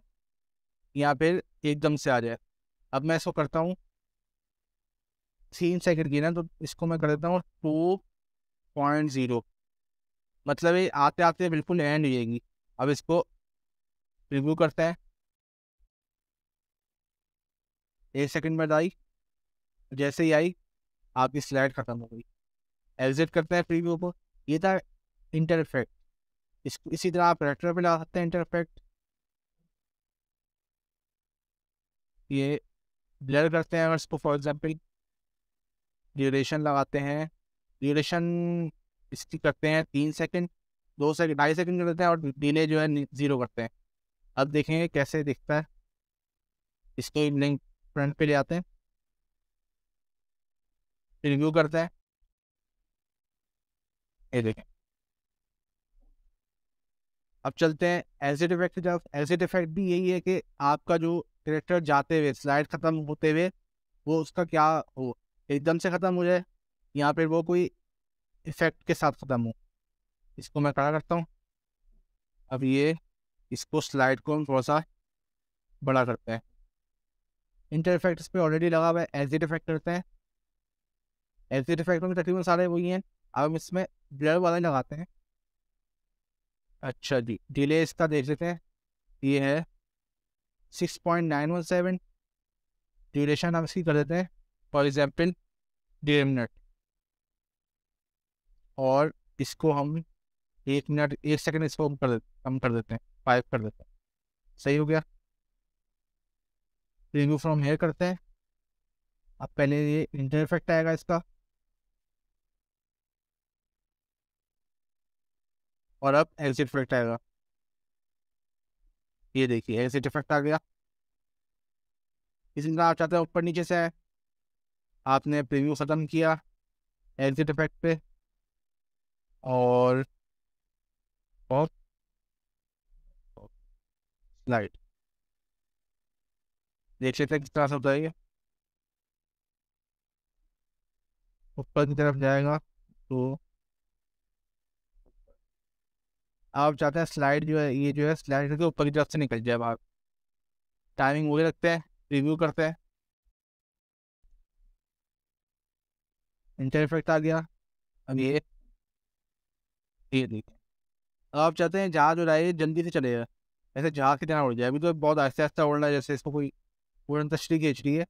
S1: या फिर एकदम से आ जाए अब मैं इसको करता हूँ तीन सेकेंड की ना तो इसको मैं कर देता हूँ टू पॉइंट ज़ीरो मतलब ये आते आते बिल्कुल एंड हो जाएगी अब इसको रिव्यू करते हैं एक सेकंड में आई जैसे ही आई आपकी स्लाइड ख़त्म हो गई एग्जिट करते हैं प्रीव्यू को ये था इंटरफेक्ट इसको इसी तरह आप रेक्टर पे ला सकते हैं इंटरफेक्ट ये ब्लर करते हैं और इसको फॉर एग्जांपल ड्यूरेशन लगाते हैं ड्यूरेशन इसकी करते हैं तीन सेकंड दो सेकंड ढाई सेकंड कर देते हैं और डिले जो है ज़ीरो करते हैं अब देखेंगे कैसे दिखता है इसको लिंक फ्रंट पे ले आते हैं रिव्यू करते हैं ये देखें अब चलते हैं एसिड इफेक्ट जब एसिड इफेक्ट भी यही है कि आपका जो करेक्टर जाते हुए स्लाइड ख़त्म होते हुए वो उसका क्या हो एकदम से ख़त्म हो जाए यहाँ पर वो कोई इफेक्ट के साथ ख़त्म हो इसको मैं खड़ा करता हूँ अब ये इसको स्लाइड को हम थोड़ा सा बड़ा करते हैं इंटर इफेक्ट इस पर ऑलरेडी लगा हुआ है एजिड इफेक्ट करते हैं एलसीड इफेक्ट में तकरीबन सारे वही हैं अब हम इसमें ब्लर वाला लगाते हैं अच्छा जी डिले इसका देख लेते हैं ये है six point nine one seven duration हम इसकी कर देते हैं फॉर एग्जाम्पल डेढ़ मिनट और इसको हम एक मिनट एक सेकेंड इसको कम कर देते हम कर देते हैं फाइव कर देते हैं सही हो गया रिमूव फ्रॉम हेयर करते हैं अब पहले ये इंटर इफेक्ट आएगा इसका और अब एग्जिट इफेक्ट आएगा ये देखिए एग्जिट इफेक्ट आ गया इसी तरह आप चाहते हैं ऊपर नीचे से आए आपने प्रीव्यू ख़त्म किया एग्जिट इफेक्ट पे और और स्लाइड देख सकते हैं किस तरह से होता है ऊपर की तरफ जाएगा तो आप चाहते हैं स्लाइड जो है ये जो है स्लाइड के ऊपर की तरफ से निकल जाए बाहर टाइमिंग वही रखते हैं रिव्यू करते हैं इंटर इफेक्ट आ गया अब ये ये देखिए अब आप चाहते हैं जहाज ये जल्दी से चले जाए ऐसे जहाज की तरह उड़ जाए अभी तो बहुत आहिस्ते आस्ता उड़ रहा है जैसे इसको कोई उड़न तश्री खींच रही है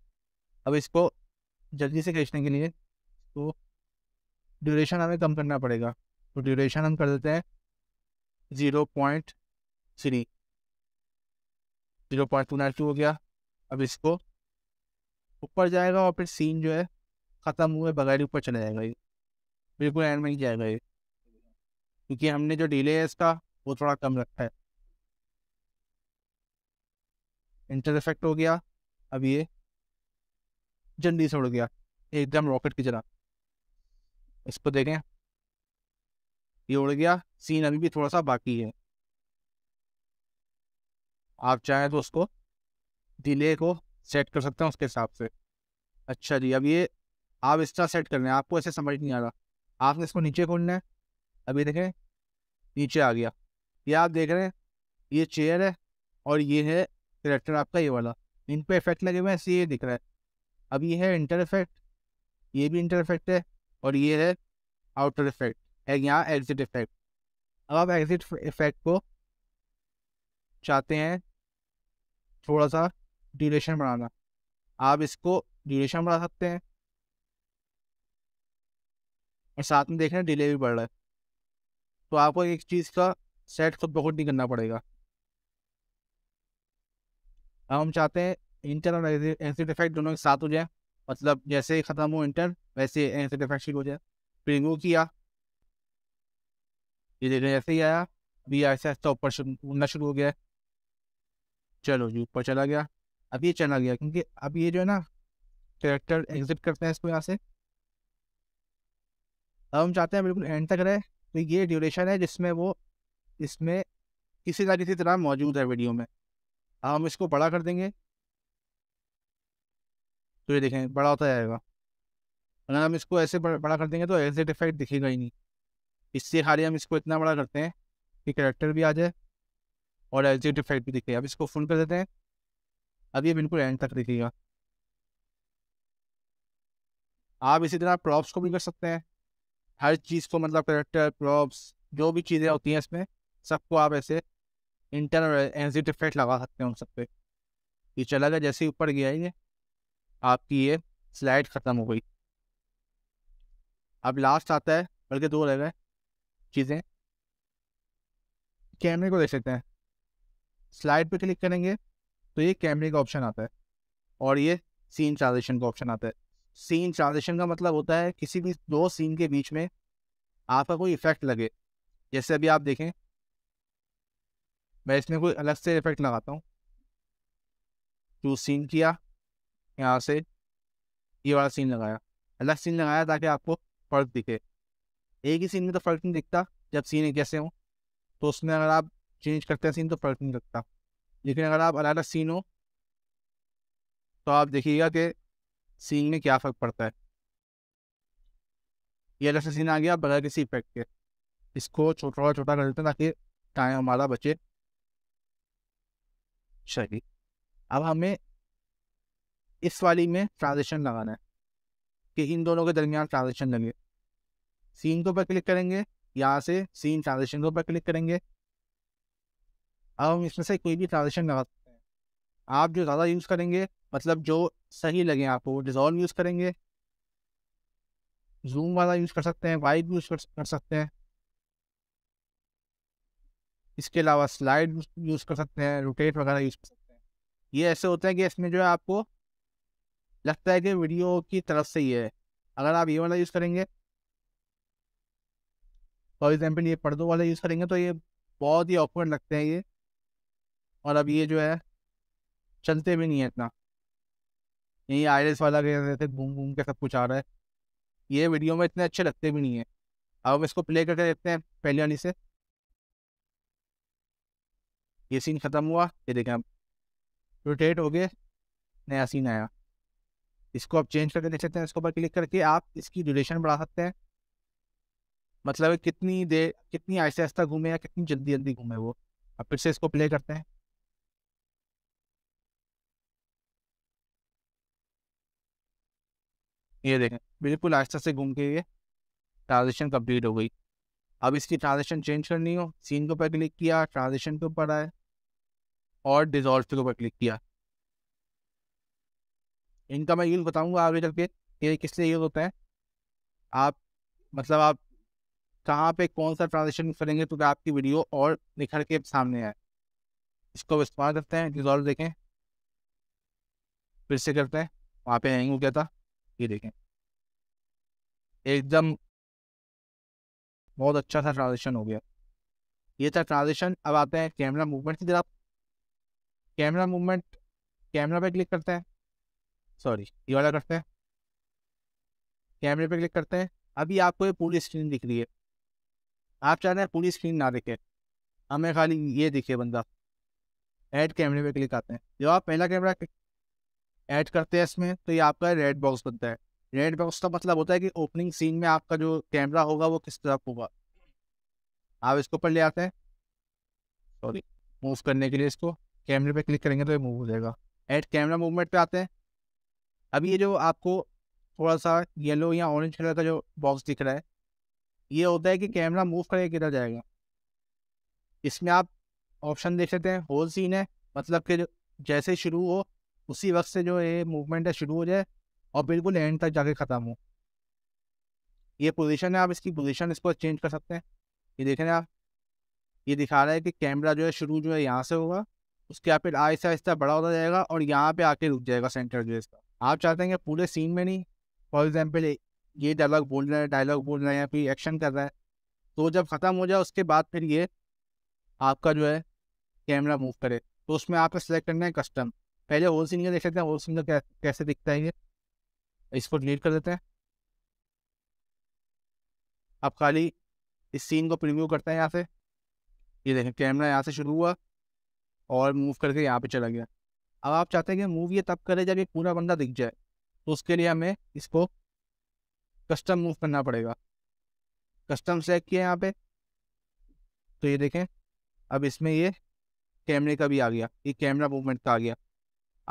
S1: अब इसको जल्दी से खींचने के लिए तो ड्यूरेशन हमें कम करना पड़ेगा तो ड्यूरेशन हम कर देते हैं zero point three zero point two nine two हो गया अब इसको ऊपर जाएगा और फिर सीन जो है ख़त्म हुए बगैर ऊपर चले जाएगा ये बिल्कुल एंड में ही जाएगा ये क्योंकि हमने जो डिले है इसका वो थोड़ा कम रखा है इंटर इफेक्ट हो गया अब ये जल्दी से उड़ गया एकदम रॉकेट की जरा इसको देखें ये उड़ गया सीन अभी भी थोड़ा सा बाकी है आप चाहें तो उसको डिले को सेट कर सकते हैं उसके हिसाब से अच्छा जी अब ये आप इस तरह सेट कर लें आपको ऐसे समझ नहीं आ रहा आपने इसको नीचे खोलना है अभी देखें नीचे आ गया ये आप देख रहे हैं ये चेयर है और ये है करेक्टर आपका ये वाला इन पे इफेक्ट लगे हुए हैं ऐसे ये दिख रहा है अब ये है इंटर इफेक्ट ये भी इंटर इफेक्ट है और ये है आउटर इफेक्ट यहाँ एग्जिट इफेक्ट अब आप एग्जिट इफेक्ट को चाहते हैं थोड़ा सा ड्यूरेशन बढ़ाना आप इसको ड्यूरेशन बढ़ा सकते हैं और साथ में देख रहे हैं डिले भी बढ़ रहा है तो आपको एक चीज़ का सेट खुद बहुत नहीं करना पड़ेगा अब हम चाहते हैं इंटर और एग्जिट इफेक्ट दोनों के साथ हो जाए मतलब जैसे ही ख़त्म हो इंटर वैसे एग्जिट इफेक्ट शुरू हो जाए फिर तो रिमूव किया ये देखो ऐसे ही आया अभी ऐसे ऐसा ऊपर उड़ना शुरू हो गया चलो जी ऊपर चला गया अब ये चला गया क्योंकि अब ये जो है ना करेक्टर एग्जिट करते हैं इसको यहाँ से अब हम चाहते हैं बिल्कुल एंड तक रहे तो ये ड्यूरेशन है जिसमें वो इसमें किसी ना किसी तरह मौजूद है वीडियो में अब हम इसको बड़ा कर देंगे तो ये देखें बड़ा होता जाएगा अगर हम इसको ऐसे बड़ा कर देंगे तो एग्जिट इफेक्ट दिखेगा ही नहीं इससे खाली हम इसको इतना बड़ा करते हैं कि करेक्टर भी आ जाए और एल जी डिफेक्ट भी दिखे अब इसको फुल कर देते हैं अब ये बिल्कुल एंड तक दिखेगा आप इसी तरह प्रॉप्स को भी कर सकते हैं हर चीज़ को मतलब करेक्टर प्रॉप्स जो भी चीज़ें होती हैं इसमें सबको आप ऐसे इंटरनल एनजी डिफेक्ट इफेक्ट लगा सकते हैं उन सब पे ये चला गया जैसे ही ऊपर गया ये आपकी ये स्लाइड ख़त्म हो गई अब लास्ट आता है बल्कि दो रह गए चीज़ें कैमरे को देख सकते हैं स्लाइड पे क्लिक करेंगे तो ये कैमरे का ऑप्शन आता है और ये सीन ट्रांजेक्शन का ऑप्शन आता है सीन ट्रांजेक्शन का मतलब होता है किसी भी दो सीन के बीच में आपका कोई इफेक्ट लगे जैसे अभी आप देखें मैं इसमें कोई अलग से इफेक्ट लगाता हूँ टू सीन किया यहाँ से ये वाला सीन लगाया अलग सीन लगाया ताकि आपको फर्क दिखे एक ही सीन में तो फर्क नहीं दिखता जब सीन एक जैसे हो तो उसमें अगर आप चेंज करते हैं सीन तो फर्क नहीं लगता लेकिन अगर आप अलग अलग सीन हो तो आप देखिएगा कि सीन में क्या फ़र्क पड़ता है ये अलग सा सीन आ गया बगैर किसी इफेक्ट के इसको छोटा और छोटा कर देते हैं ताकि टाइम हमारा बचे चलिए अब हमें इस वाली में ट्रांजेक्शन लगाना है कि इन दोनों के दरमियान ट्रांजेक्शन लगे सीन के ऊपर क्लिक करेंगे यहाँ से सीन ट्रांजेक्शन के ऊपर क्लिक करेंगे अब हम इसमें से कोई भी ट्रांजेक्शन लगा सकते हैं आप जो ज़्यादा यूज़ करेंगे मतलब जो सही लगे आपको वो डिज़ॉल्व यूज़ करेंगे जूम वाला यूज़ कर सकते हैं वाइट यूज़ कर सकते हैं इसके अलावा स्लाइड यूज़ कर सकते हैं रोटेट वगैरह यूज़ कर सकते हैं ये ऐसे होता है कि इसमें जो है आपको लगता है कि वीडियो की तरफ से ही है अगर आप ये वाला यूज़ करेंगे फॉर एग्जाम्पल ये पर्दों वाला यूज़ करेंगे तो ये बहुत ही ऑकवर्ड लगते हैं ये और अब ये जो है चलते भी नहीं है इतना यही आयरस वाला कह रहे थे घूम घूम के सब कुछ आ रहा है ये वीडियो में इतने अच्छे लगते भी नहीं है अब हम इसको प्ले करके देखते हैं पहले आने से ये सीन ख़त्म हुआ ये देखें अब रोटेट हो गए नया सीन आया इसको आप चेंज करके देख सकते हैं इसके ऊपर क्लिक करके आप इसकी ड्यूरेशन बढ़ा सकते हैं मतलब कितनी देर कितनी आहिस्ता आहिस्ता घूमे या कितनी जल्दी जल्दी घूमे वो अब फिर से इसको प्ले करते हैं ये देखें बिल्कुल आहिस्ता से घूम के ये ट्रांजेक्शन कंप्लीट हो गई अब इसकी ट्रांजेक्शन चेंज करनी हो सीन के ऊपर क्लिक किया ट्रांजेक्शन के ऊपर आए और डिजॉल्व के ऊपर क्लिक किया इनका मैं यूज़ बताऊंगा आगे चल के ये किस लिए यूज़ होता है आप मतलब आप कहाँ पे कौन सा ट्रांजेक्शन करेंगे तो आपकी वीडियो और निखर के सामने आए इसको इस्तेमाल करते हैं डिजॉल्व देखें फिर से करते हैं वहाँ पे हैंग हो गया था ये देखें एकदम बहुत अच्छा सा ट्रांजेक्शन हो गया ये था ट्रांजेक्शन अब आते हैं कैमरा मूवमेंट की तरफ कैमरा मूवमेंट कैमरा पे क्लिक करते हैं सॉरी ये वाला करते हैं कैमरे पे क्लिक करते हैं अभी आपको ये पूरी स्क्रीन दिख रही है आप चाह रहे हैं पूरी स्क्रीन ना दिखे हमें खाली ये दिखे बंदा ऐड कैमरे पे क्लिक आते हैं जब आप पहला कैमरा ऐड करते हैं इसमें तो ये आपका रेड बॉक्स बनता है रेड बॉक्स का मतलब होता है कि ओपनिंग सीन में आपका जो कैमरा होगा वो किस तरफ होगा आप इसके ऊपर ले आते हैं सॉरी मूव करने के लिए इसको कैमरे पे क्लिक करेंगे तो ये मूव हो जाएगा एड कैमरा मूवमेंट पे आते हैं अभी ये जो आपको थोड़ा सा येलो या ऑरेंज कलर का जो बॉक्स दिख रहा है ये होता है कि कैमरा मूव करके किधर जाएगा इसमें आप ऑप्शन देख सकते हैं होल सीन है मतलब कि जैसे शुरू हो उसी वक्त से जो ये मूवमेंट है शुरू हो जाए और बिल्कुल एंड तक जाके ख़त्म हो ये पोजीशन है आप इसकी पोजीशन इसको चेंज कर सकते हैं ये देख रहे हैं आप ये दिखा रहा है कि कैमरा जो है शुरू जो है यहाँ से होगा उसके आप फिर आहिस्ता आहिस्ता बड़ा होता जाएगा और यहाँ पर आके रुक जाएगा सेंटर जो इसका आप चाहते हैं कि पूरे सीन में नहीं फॉर एग्जाम्पल ये डायलॉग बोल रहा है डायलॉग बोल रहा है या फिर एक्शन कर रहा है तो जब ख़त्म हो जाए उसके बाद फिर ये आपका जो है कैमरा मूव करे तो उसमें आपको सेलेक्ट करना है कस्टम पहले होल सीन का देख लेते हैं होल सीन का कैसे दिखता है ये इसको डिलीट कर देते हैं आप खाली इस सीन को प्रिव्यू करते हैं यहाँ से ये देखें कैमरा यहाँ से शुरू हुआ और मूव करके यहाँ पे चला गया अब आप चाहते हैं कि मूव ये तब करे जब ये पूरा बंदा दिख जाए तो उसके लिए हमें इसको कस्टम मूव करना पड़ेगा कस्टम सेलेक्ट किया यहाँ पे तो ये देखें अब इसमें ये कैमरे का भी आ गया ये कैमरा मूवमेंट का आ गया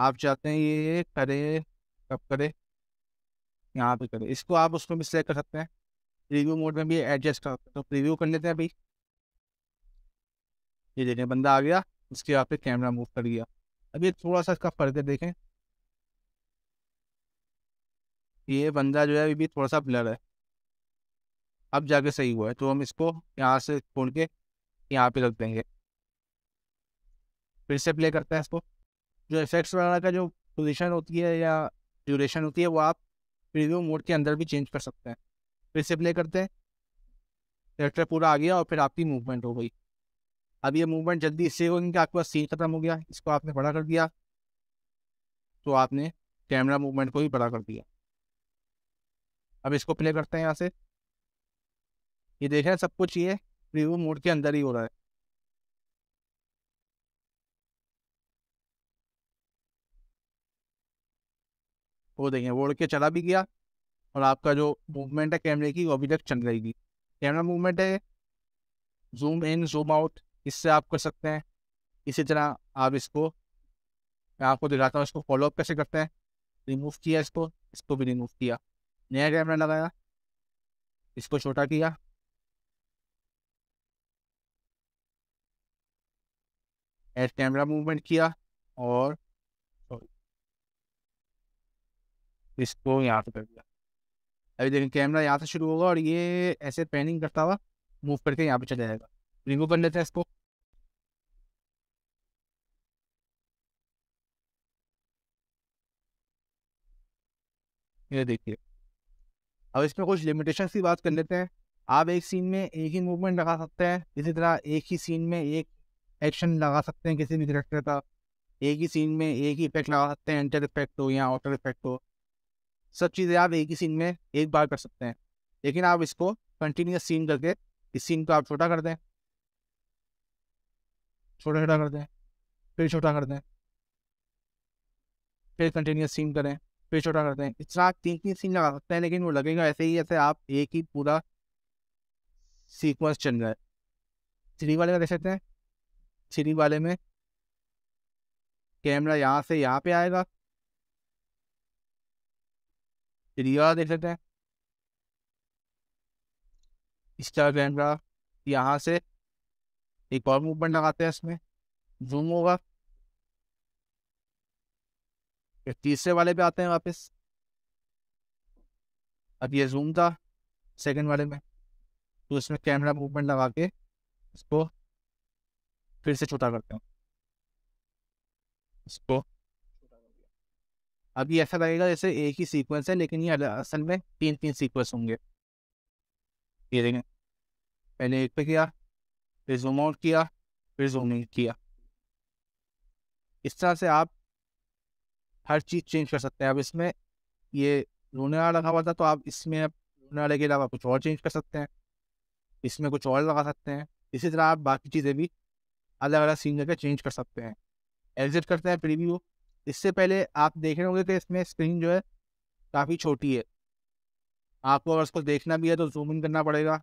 S1: आप चाहते हैं ये करे कब करे यहाँ पे करे इसको आप उसमें भी सिलेक्ट कर सकते हैं प्रीव्यू मोड में भी एडजस्ट कर सकते हैं तो प्रीव्यू कर लेते हैं अभी ये देखें बंदा आ गया उसके यहाँ पे कैमरा मूव कर गया अभी थोड़ा सा इसका फर्क देखें ये बंदा जो है अभी भी थोड़ा सा ब्लर है अब जाके सही हुआ है तो हम इसको यहाँ से खोल के यहाँ पे रख देंगे फिर से प्ले करते हैं इसको जो इफेक्ट्स वगैरह का जो पोजीशन होती है या ड्यूरेशन होती है वो आप प्रीव्यू मोड के अंदर भी चेंज कर सकते हैं फिर से प्ले करते हैं करेक्टर पूरा आ गया और फिर आपकी मूवमेंट हो गई अब ये मूवमेंट जल्दी इससे होगी कि आपके पास सीन खत्म हो गया इसको आपने बड़ा कर दिया तो आपने कैमरा मूवमेंट को भी बड़ा कर दिया अब इसको प्ले करते हैं यहाँ से ये देखें सब कुछ ये प्रीव्यू मोड के अंदर ही हो रहा है वो देखें वो उड़ के चला भी गया और आपका जो मूवमेंट है कैमरे की वो अभी तक चल रहेगी कैमरा मूवमेंट है जूम इन जूम आउट इससे आप कर सकते हैं इसी तरह आप इसको मैं आपको दिखाता हूँ इसको फॉलोअप कैसे करते हैं रिमूव किया इसको इसको भी रिमूव किया नया कैमरा लगाया इसको छोटा किया एड कैमरा मूवमेंट किया और इसको यहाँ पे कर दिया अभी देखें कैमरा यहाँ से शुरू होगा और ये ऐसे पैनिंग करता हुआ मूव करके यहाँ पे चला जाएगा रिमूव कर लेते हैं इसको ये देखिए अब इसमें कुछ लिमिटेशन की बात कर लेते हैं आप एक सीन में एक ही मूवमेंट लगा सकते हैं इसी तरह एक ही सीन में एक एक्शन लगा सकते हैं किसी भी करेक्टर का एक ही सीन में एक ही इफेक्ट लगा सकते हैं एंटर इफेक्ट हो या आउटर इफेक्ट हो सब चीज़ें आप एक ही सीन में एक बार कर सकते हैं लेकिन आप इसको कंटिन्यूस सीन करके इस सीन को आप छोटा कर दें छोटा छोटा कर दें फिर छोटा कर दें फिर कंटिन्यूस सीन करें पे छोटा करते हैं इतना आप तीन तीन सीन लगा सकते हैं लेकिन वो लगेगा ऐसे ही जैसे आप एक ही पूरा सीक्वेंस चल रहा है थ्री वाले का देख सकते हैं थ्री वाले में कैमरा यहाँ से यहाँ पे आएगा थ्री वाला देख सकते हैं इसका कैमरा यहाँ से एक और मूवमेंट लगाते हैं इसमें जूम होगा फिर तीसरे वाले पे आते हैं वापस अब ये जूम था सेकंड वाले में तो इसमें कैमरा मूवमेंट लगा के इसको फिर से छोटा करते हैं इसको अभी ऐसा लगेगा जैसे एक ही सीक्वेंस है लेकिन ये असल में तीन तीन सीक्वेंस होंगे ये देखें पहले एक पे किया फिर जूम आउट किया फिर जूम इन किया इस तरह से आप हर चीज़ चेंज कर सकते हैं अब इसमें ये वाला लगा हुआ था तो आप इसमें अब वाले के अलावा कुछ और चेंज कर सकते हैं इसमें कुछ और लगा सकते हैं इसी तरह आप बाकी चीज़ें भी अलग अलग सीन करके चेंज कर सकते हैं एग्जिट करते हैं प्रीव्यू इससे पहले आप देख रहे होंगे कि इसमें स्क्रीन जो है काफ़ी छोटी है आपको अगर उसको देखना भी है तो जूम इन करना पड़ेगा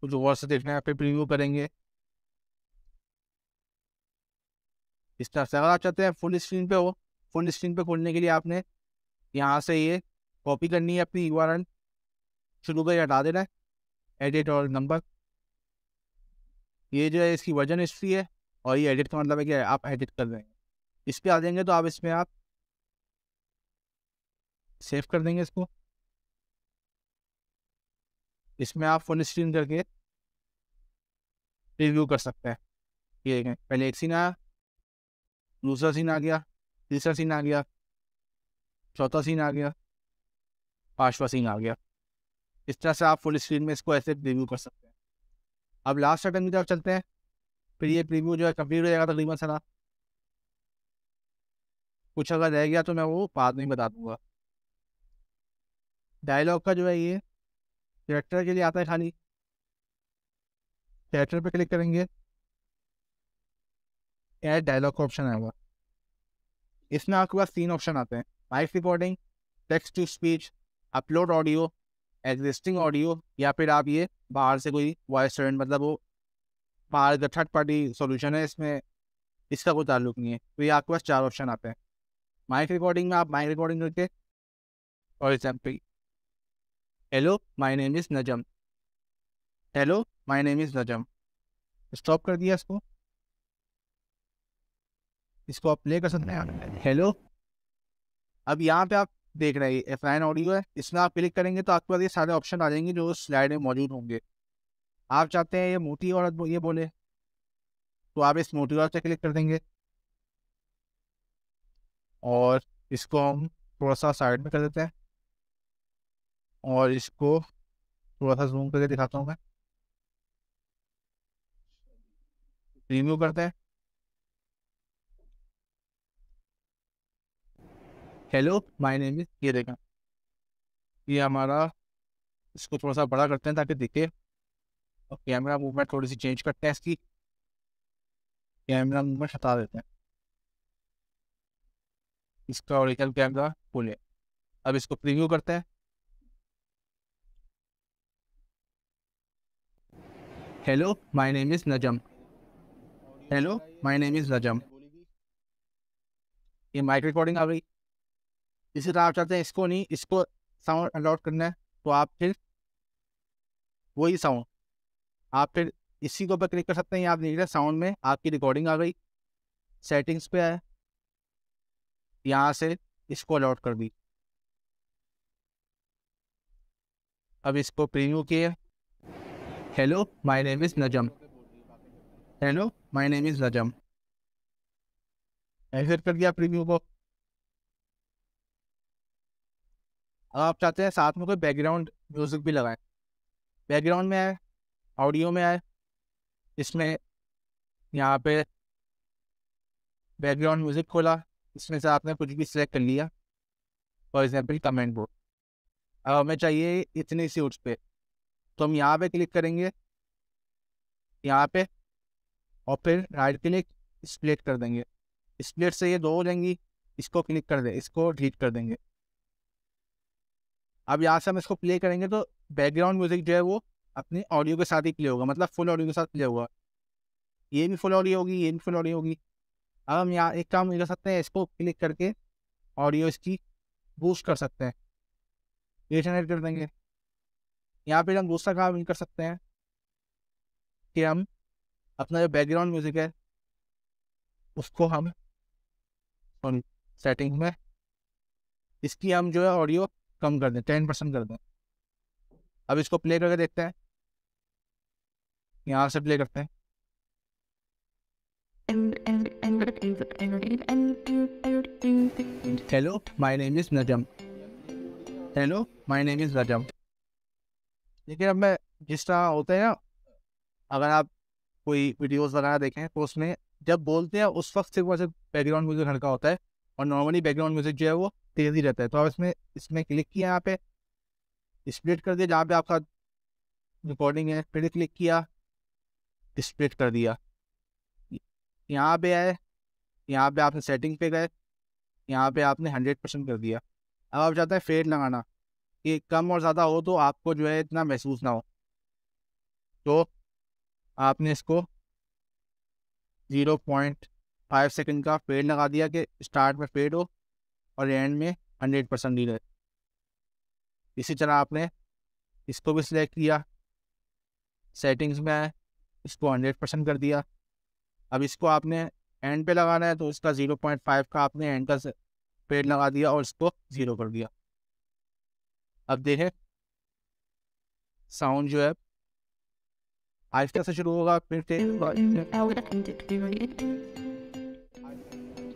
S1: कुछ और से देखना है फिर प्रीव्यू करेंगे इस तरह से अगर आप चाहते हैं फुल स्क्रीन पे हो फुल स्क्रीन पे खोलने के लिए आपने यहाँ से ये कॉपी करनी है अपनी यू शुरू कर हटा देना है एडिट और नंबर ये जो है इसकी वर्जन हिस्ट्री है और ये एडिट का मतलब है कि आप एडिट कर रहे हैं इस पर आ जाएंगे तो आप इसमें आप सेव कर देंगे इसको इसमें आप फुल स्क्रीन करके रिव्यू कर सकते हैं ये देखें पहले एक सीन आया दूसरा सीन आ गया तीसरा सीन आ गया चौथा सीन आ गया पांचवा सीन आ गया इस तरह से आप फुल स्क्रीन में इसको ऐसे रिव्यू कर सकते हैं अब लास्ट आइटम की तरफ चलते हैं फिर ये प्रीव्यू जो है कंप्लीट हो जाएगा तकरीबन सना कुछ अगर रह गया तो मैं वो बाद में बता दूंगा डायलॉग का जो है ये कैरेक्टर के लिए आता है खाली कैरेक्टर पे क्लिक करेंगे ऐड डायलॉग का ऑप्शन आएगा इसमें आपके पास तीन ऑप्शन आते हैं voice recording text to speech upload audio existing audio या फिर आप ये बाहर से कोई वॉइस ट्रेंड मतलब वो बाहर का थर्ड पार्टी सोल्यूशन है इसमें इसका कोई ताल्लुक नहीं है तो ये आपके पास चार ऑप्शन आते हैं माइक रिकॉर्डिंग में आप माइक रिकॉर्डिंग करके for example hello my name is Najam hello my name is Najam stop कर दिया इसको इसको आप प्ले कर सकते हैं हेलो अब यहाँ पे आप देख रहे हैं एफ नाइन ऑडियो है इसमें आप क्लिक करेंगे तो आपके पास ये सारे ऑप्शन आ जाएंगे जो स्लाइड में मौजूद होंगे आप चाहते हैं ये मोटी औरत ये बोले तो आप इस मोटी औरत से क्लिक कर देंगे और इसको हम थोड़ा सा साइड में कर देते हैं और इसको थोड़ा सा जूम करके दिखाता हूँ मैं रिव्यू करते हैं हेलो माय नेम इज ये देखा ये हमारा इसको थोड़ा सा बड़ा करते हैं ताकि दिखे और कैमरा मूवमेंट थोड़ी सी चेंज करते हैं इसकी कैमरा मूवमेंट हटा देते हैं इसका ओरिजिनल कैमरा खोले अब इसको प्रीव्यू करते हैं hello my name is Najam hello my name is Najam ये माइक रिकॉर्डिंग आ गई इसी तरह आप चाहते हैं इसको नहीं इसको साउंड अलॉट करना है तो आप फिर वही साउंड आप फिर इसी को ऊपर क्लिक कर सकते हैं आप देख रहे साउंड में आपकी रिकॉर्डिंग आ गई सेटिंग्स पे आए यहाँ से इसको अलॉट कर दी अब इसको प्रीव्यू किए hello my name is Najam hello my name is Najam ऐसे कर दिया प्रीव्यू को अगर आप चाहते हैं साथ में कोई बैकग्राउंड म्यूज़िक भी लगाएं बैकग्राउंड में आए ऑडियो में आए इसमें यहाँ पे बैकग्राउंड म्यूज़िक खोला इसमें से आपने कुछ भी सिलेक्ट कर लिया फॉर एग्जाम्पल कमेंट बोर्ड अब हमें चाहिए इतनी सी उठ पे तो हम यहाँ पे क्लिक करेंगे यहाँ पे और फिर राइट क्लिक स्प्लिट कर देंगे स्प्लिट से ये दो हो जाएंगी इसको क्लिक कर दें इसको डिलीट कर देंगे अब यहाँ से हम इसको प्ले करेंगे तो बैकग्राउंड म्यूजिक जो है वो अपने ऑडियो के साथ ही प्ले होगा मतलब फुल ऑडियो के साथ प्ले होगा ये भी फुल ऑडियो होगी ये भी फुल ऑडियो होगी अब हम यहाँ एक काम कर सकते हैं इसको क्लिक करके ऑडियो इसकी बूस्ट कर सकते हैं ये जनरेट कर देंगे यहाँ पर हम दूसरा काम कर सकते हैं कि हम अपना जो बैकग्राउंड म्यूजिक है उसको हम सेटिंग में इसकी हम जो है ऑडियो कम कर दें टेन परसेंट कर दें अब इसको प्ले करके देखते हैं यहाँ से प्ले करते हैं hello my name is Najam hello my name is Najam लेकिन अब मैं जिस तरह होते हैं ना अगर आप कोई वीडियोस वगैरह देखें तो उसमें जब बोलते हैं उस वक्त सिर्फ वैसे बैकग्राउंड म्यूजिक हल्का होता है और नॉर्मली बैकग्राउंड म्यूजिक जो है वो तेज ही रहता है तो आप इसमें इसमें क्लिक किया यहाँ पे स्प्लिट कर दिया जहाँ पे आपका रिकॉर्डिंग है फिर क्लिक किया स्प्लिट कर दिया यहाँ पे आए यहाँ पे आपने सेटिंग पे गए यहाँ पे आपने हंड्रेड परसेंट कर दिया अब आप चाहते हैं फेड लगाना कि कम और ज़्यादा हो तो आपको जो है इतना महसूस ना हो तो आपने इसको ज़ीरो पॉइंट फाइव सेकेंड का पेड लगा दिया कि स्टार्ट में पेड हो और एंड में हंड्रेड परसेंट लीड इसी तरह आपने इसको भी सिलेक्ट किया सेटिंग्स में आए इसको हंड्रेड परसेंट कर दिया अब इसको आपने एंड पे लगाना है तो इसका ज़ीरो पॉइंट फाइव का आपने एंड का पेड लगा दिया और इसको ज़ीरो कर दिया अब देखें साउंड जो है आहिस्ता से शुरू होगा फिर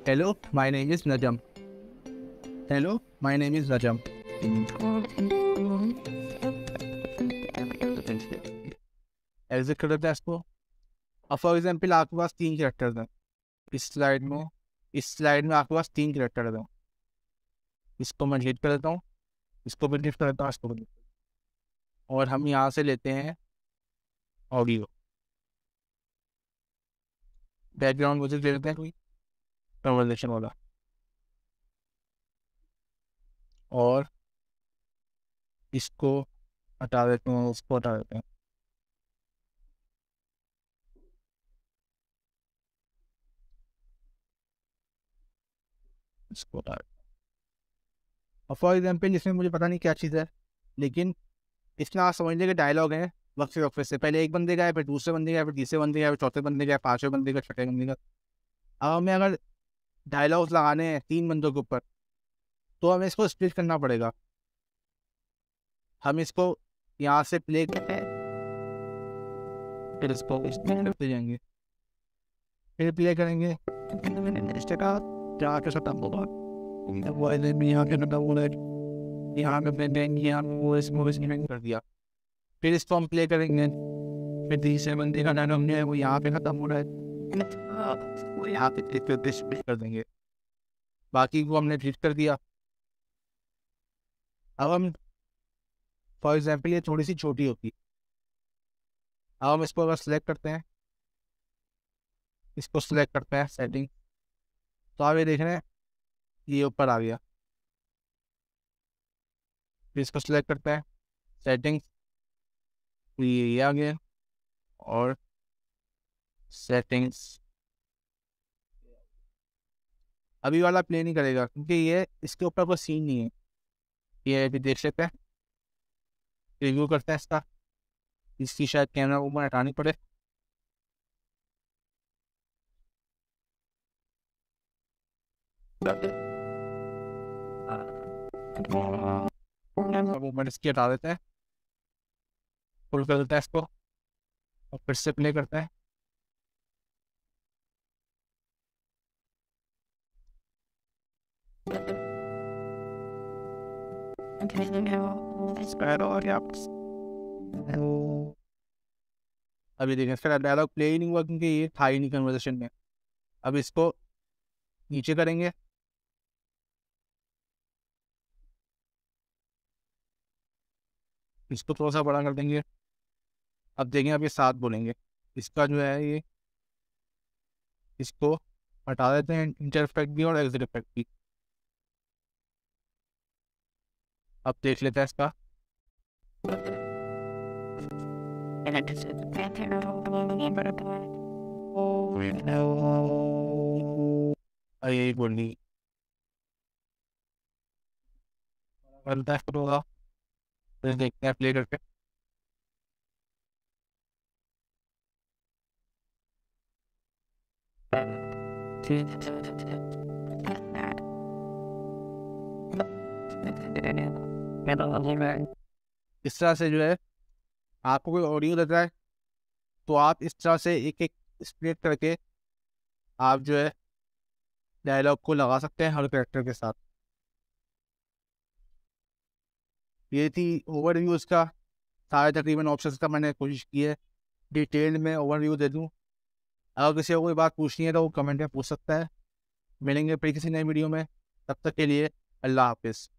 S1: Hello, my name is Najam. Hello, my name is Najam. As a अब फॉर एग्जाम्पल आपके पास तीन करेक्टर हैं इस स्लाइड में इस स्लाइड में आपके पास तीन करेक्टर हैं इसको मैं लिफ्ट कर देता हूँ इसको भी लिफ्ट कर देता हूँ इसको भी और हम यहाँ से लेते हैं ऑडियो बैकग्राउंड म्यूजिक ले लेते हैं कोई कन्वर्जेशन वाला और इसको हटा देते हैं उसको हटा देते हैं इसको हटा और फॉर एग्जाम्पल इसमें मुझे पता नहीं क्या चीज़ है लेकिन इसमें आप समझ लेंगे डायलॉग है वक्त से वक्त से पहले एक बंदे का है फिर दूसरे बंदे का है फिर तीसरे बंदे का है फिर चौथे बंदे का है पाँचवें बंदे का छठे बंदे का अब मैं अगर डायलॉग्स लगाने हैं तीन बंदों के ऊपर तो हमें इसको स्प्लिट करना पड़ेगा हम इसको यहाँ से प्ले करते जाएंगे फिर प्ले करेंगे कर दिया फिर इसको हम प्ले करेंगे फिर तीसरे बंदे का डायलॉग जो है वो यहाँ पे खत्म हो रहा है Uh, यहाँ पे कर देंगे बाकी को हमने ट्रीट कर दिया अब हम फॉर एग्जाम्पल ये थोड़ी सी छोटी होती है अब हम इसको अगर सिलेक्ट करते हैं इसको सिलेक्ट करते हैं सेटिंग तो आप ये देख रहे हैं ये ऊपर आ गया फिर इसको सिलेक्ट करते हैं सेटिंग ये आ गया और सेटिंग्स अभी वाला प्ले नहीं करेगा क्योंकि ये इसके ऊपर कोई सीन नहीं है ये अभी देख सकते हैं रिव्यू करते हैं इसका इसकी शायद कैमरा ऊपर हटानी पड़े हाँ। इसकी हटा देते हैं फुल कर देते हैं इसको और फिर से प्ले करते हैं अभी देखें इसका डायलॉग प्ले ही नहीं हुआ क्योंकि ये था ही नहीं कन्वर्जेशन में अब इसको नीचे करेंगे इसको थोड़ा सा बड़ा कर देंगे अब देखें अब ये साथ बोलेंगे इसका जो है ये इसको हटा देते हैं इंटर इफेक्ट भी और एग्जिट इफेक्ट भी अपडेट लेते हैं इसका यही बोलनी बनता है होगा फिर देखते हैं प्ले करके ठीक तो इस तरह से जो है आपको कोई ऑडियो लग रहा है तो आप इस तरह से एक एक स्प्लिट करके आप जो है डायलॉग को लगा सकते हैं हर कैरेक्टर के साथ ये थी ओवरव्यू इसका सारे तकरीबन ऑप्शंस का मैंने कोशिश की है डिटेल में ओवरव्यू दे दूँ अगर किसी को कोई बात पूछनी है तो वो कमेंट में पूछ सकता है मिलेंगे फिर किसी नए वीडियो में तब तक के लिए अल्लाह हाफिज़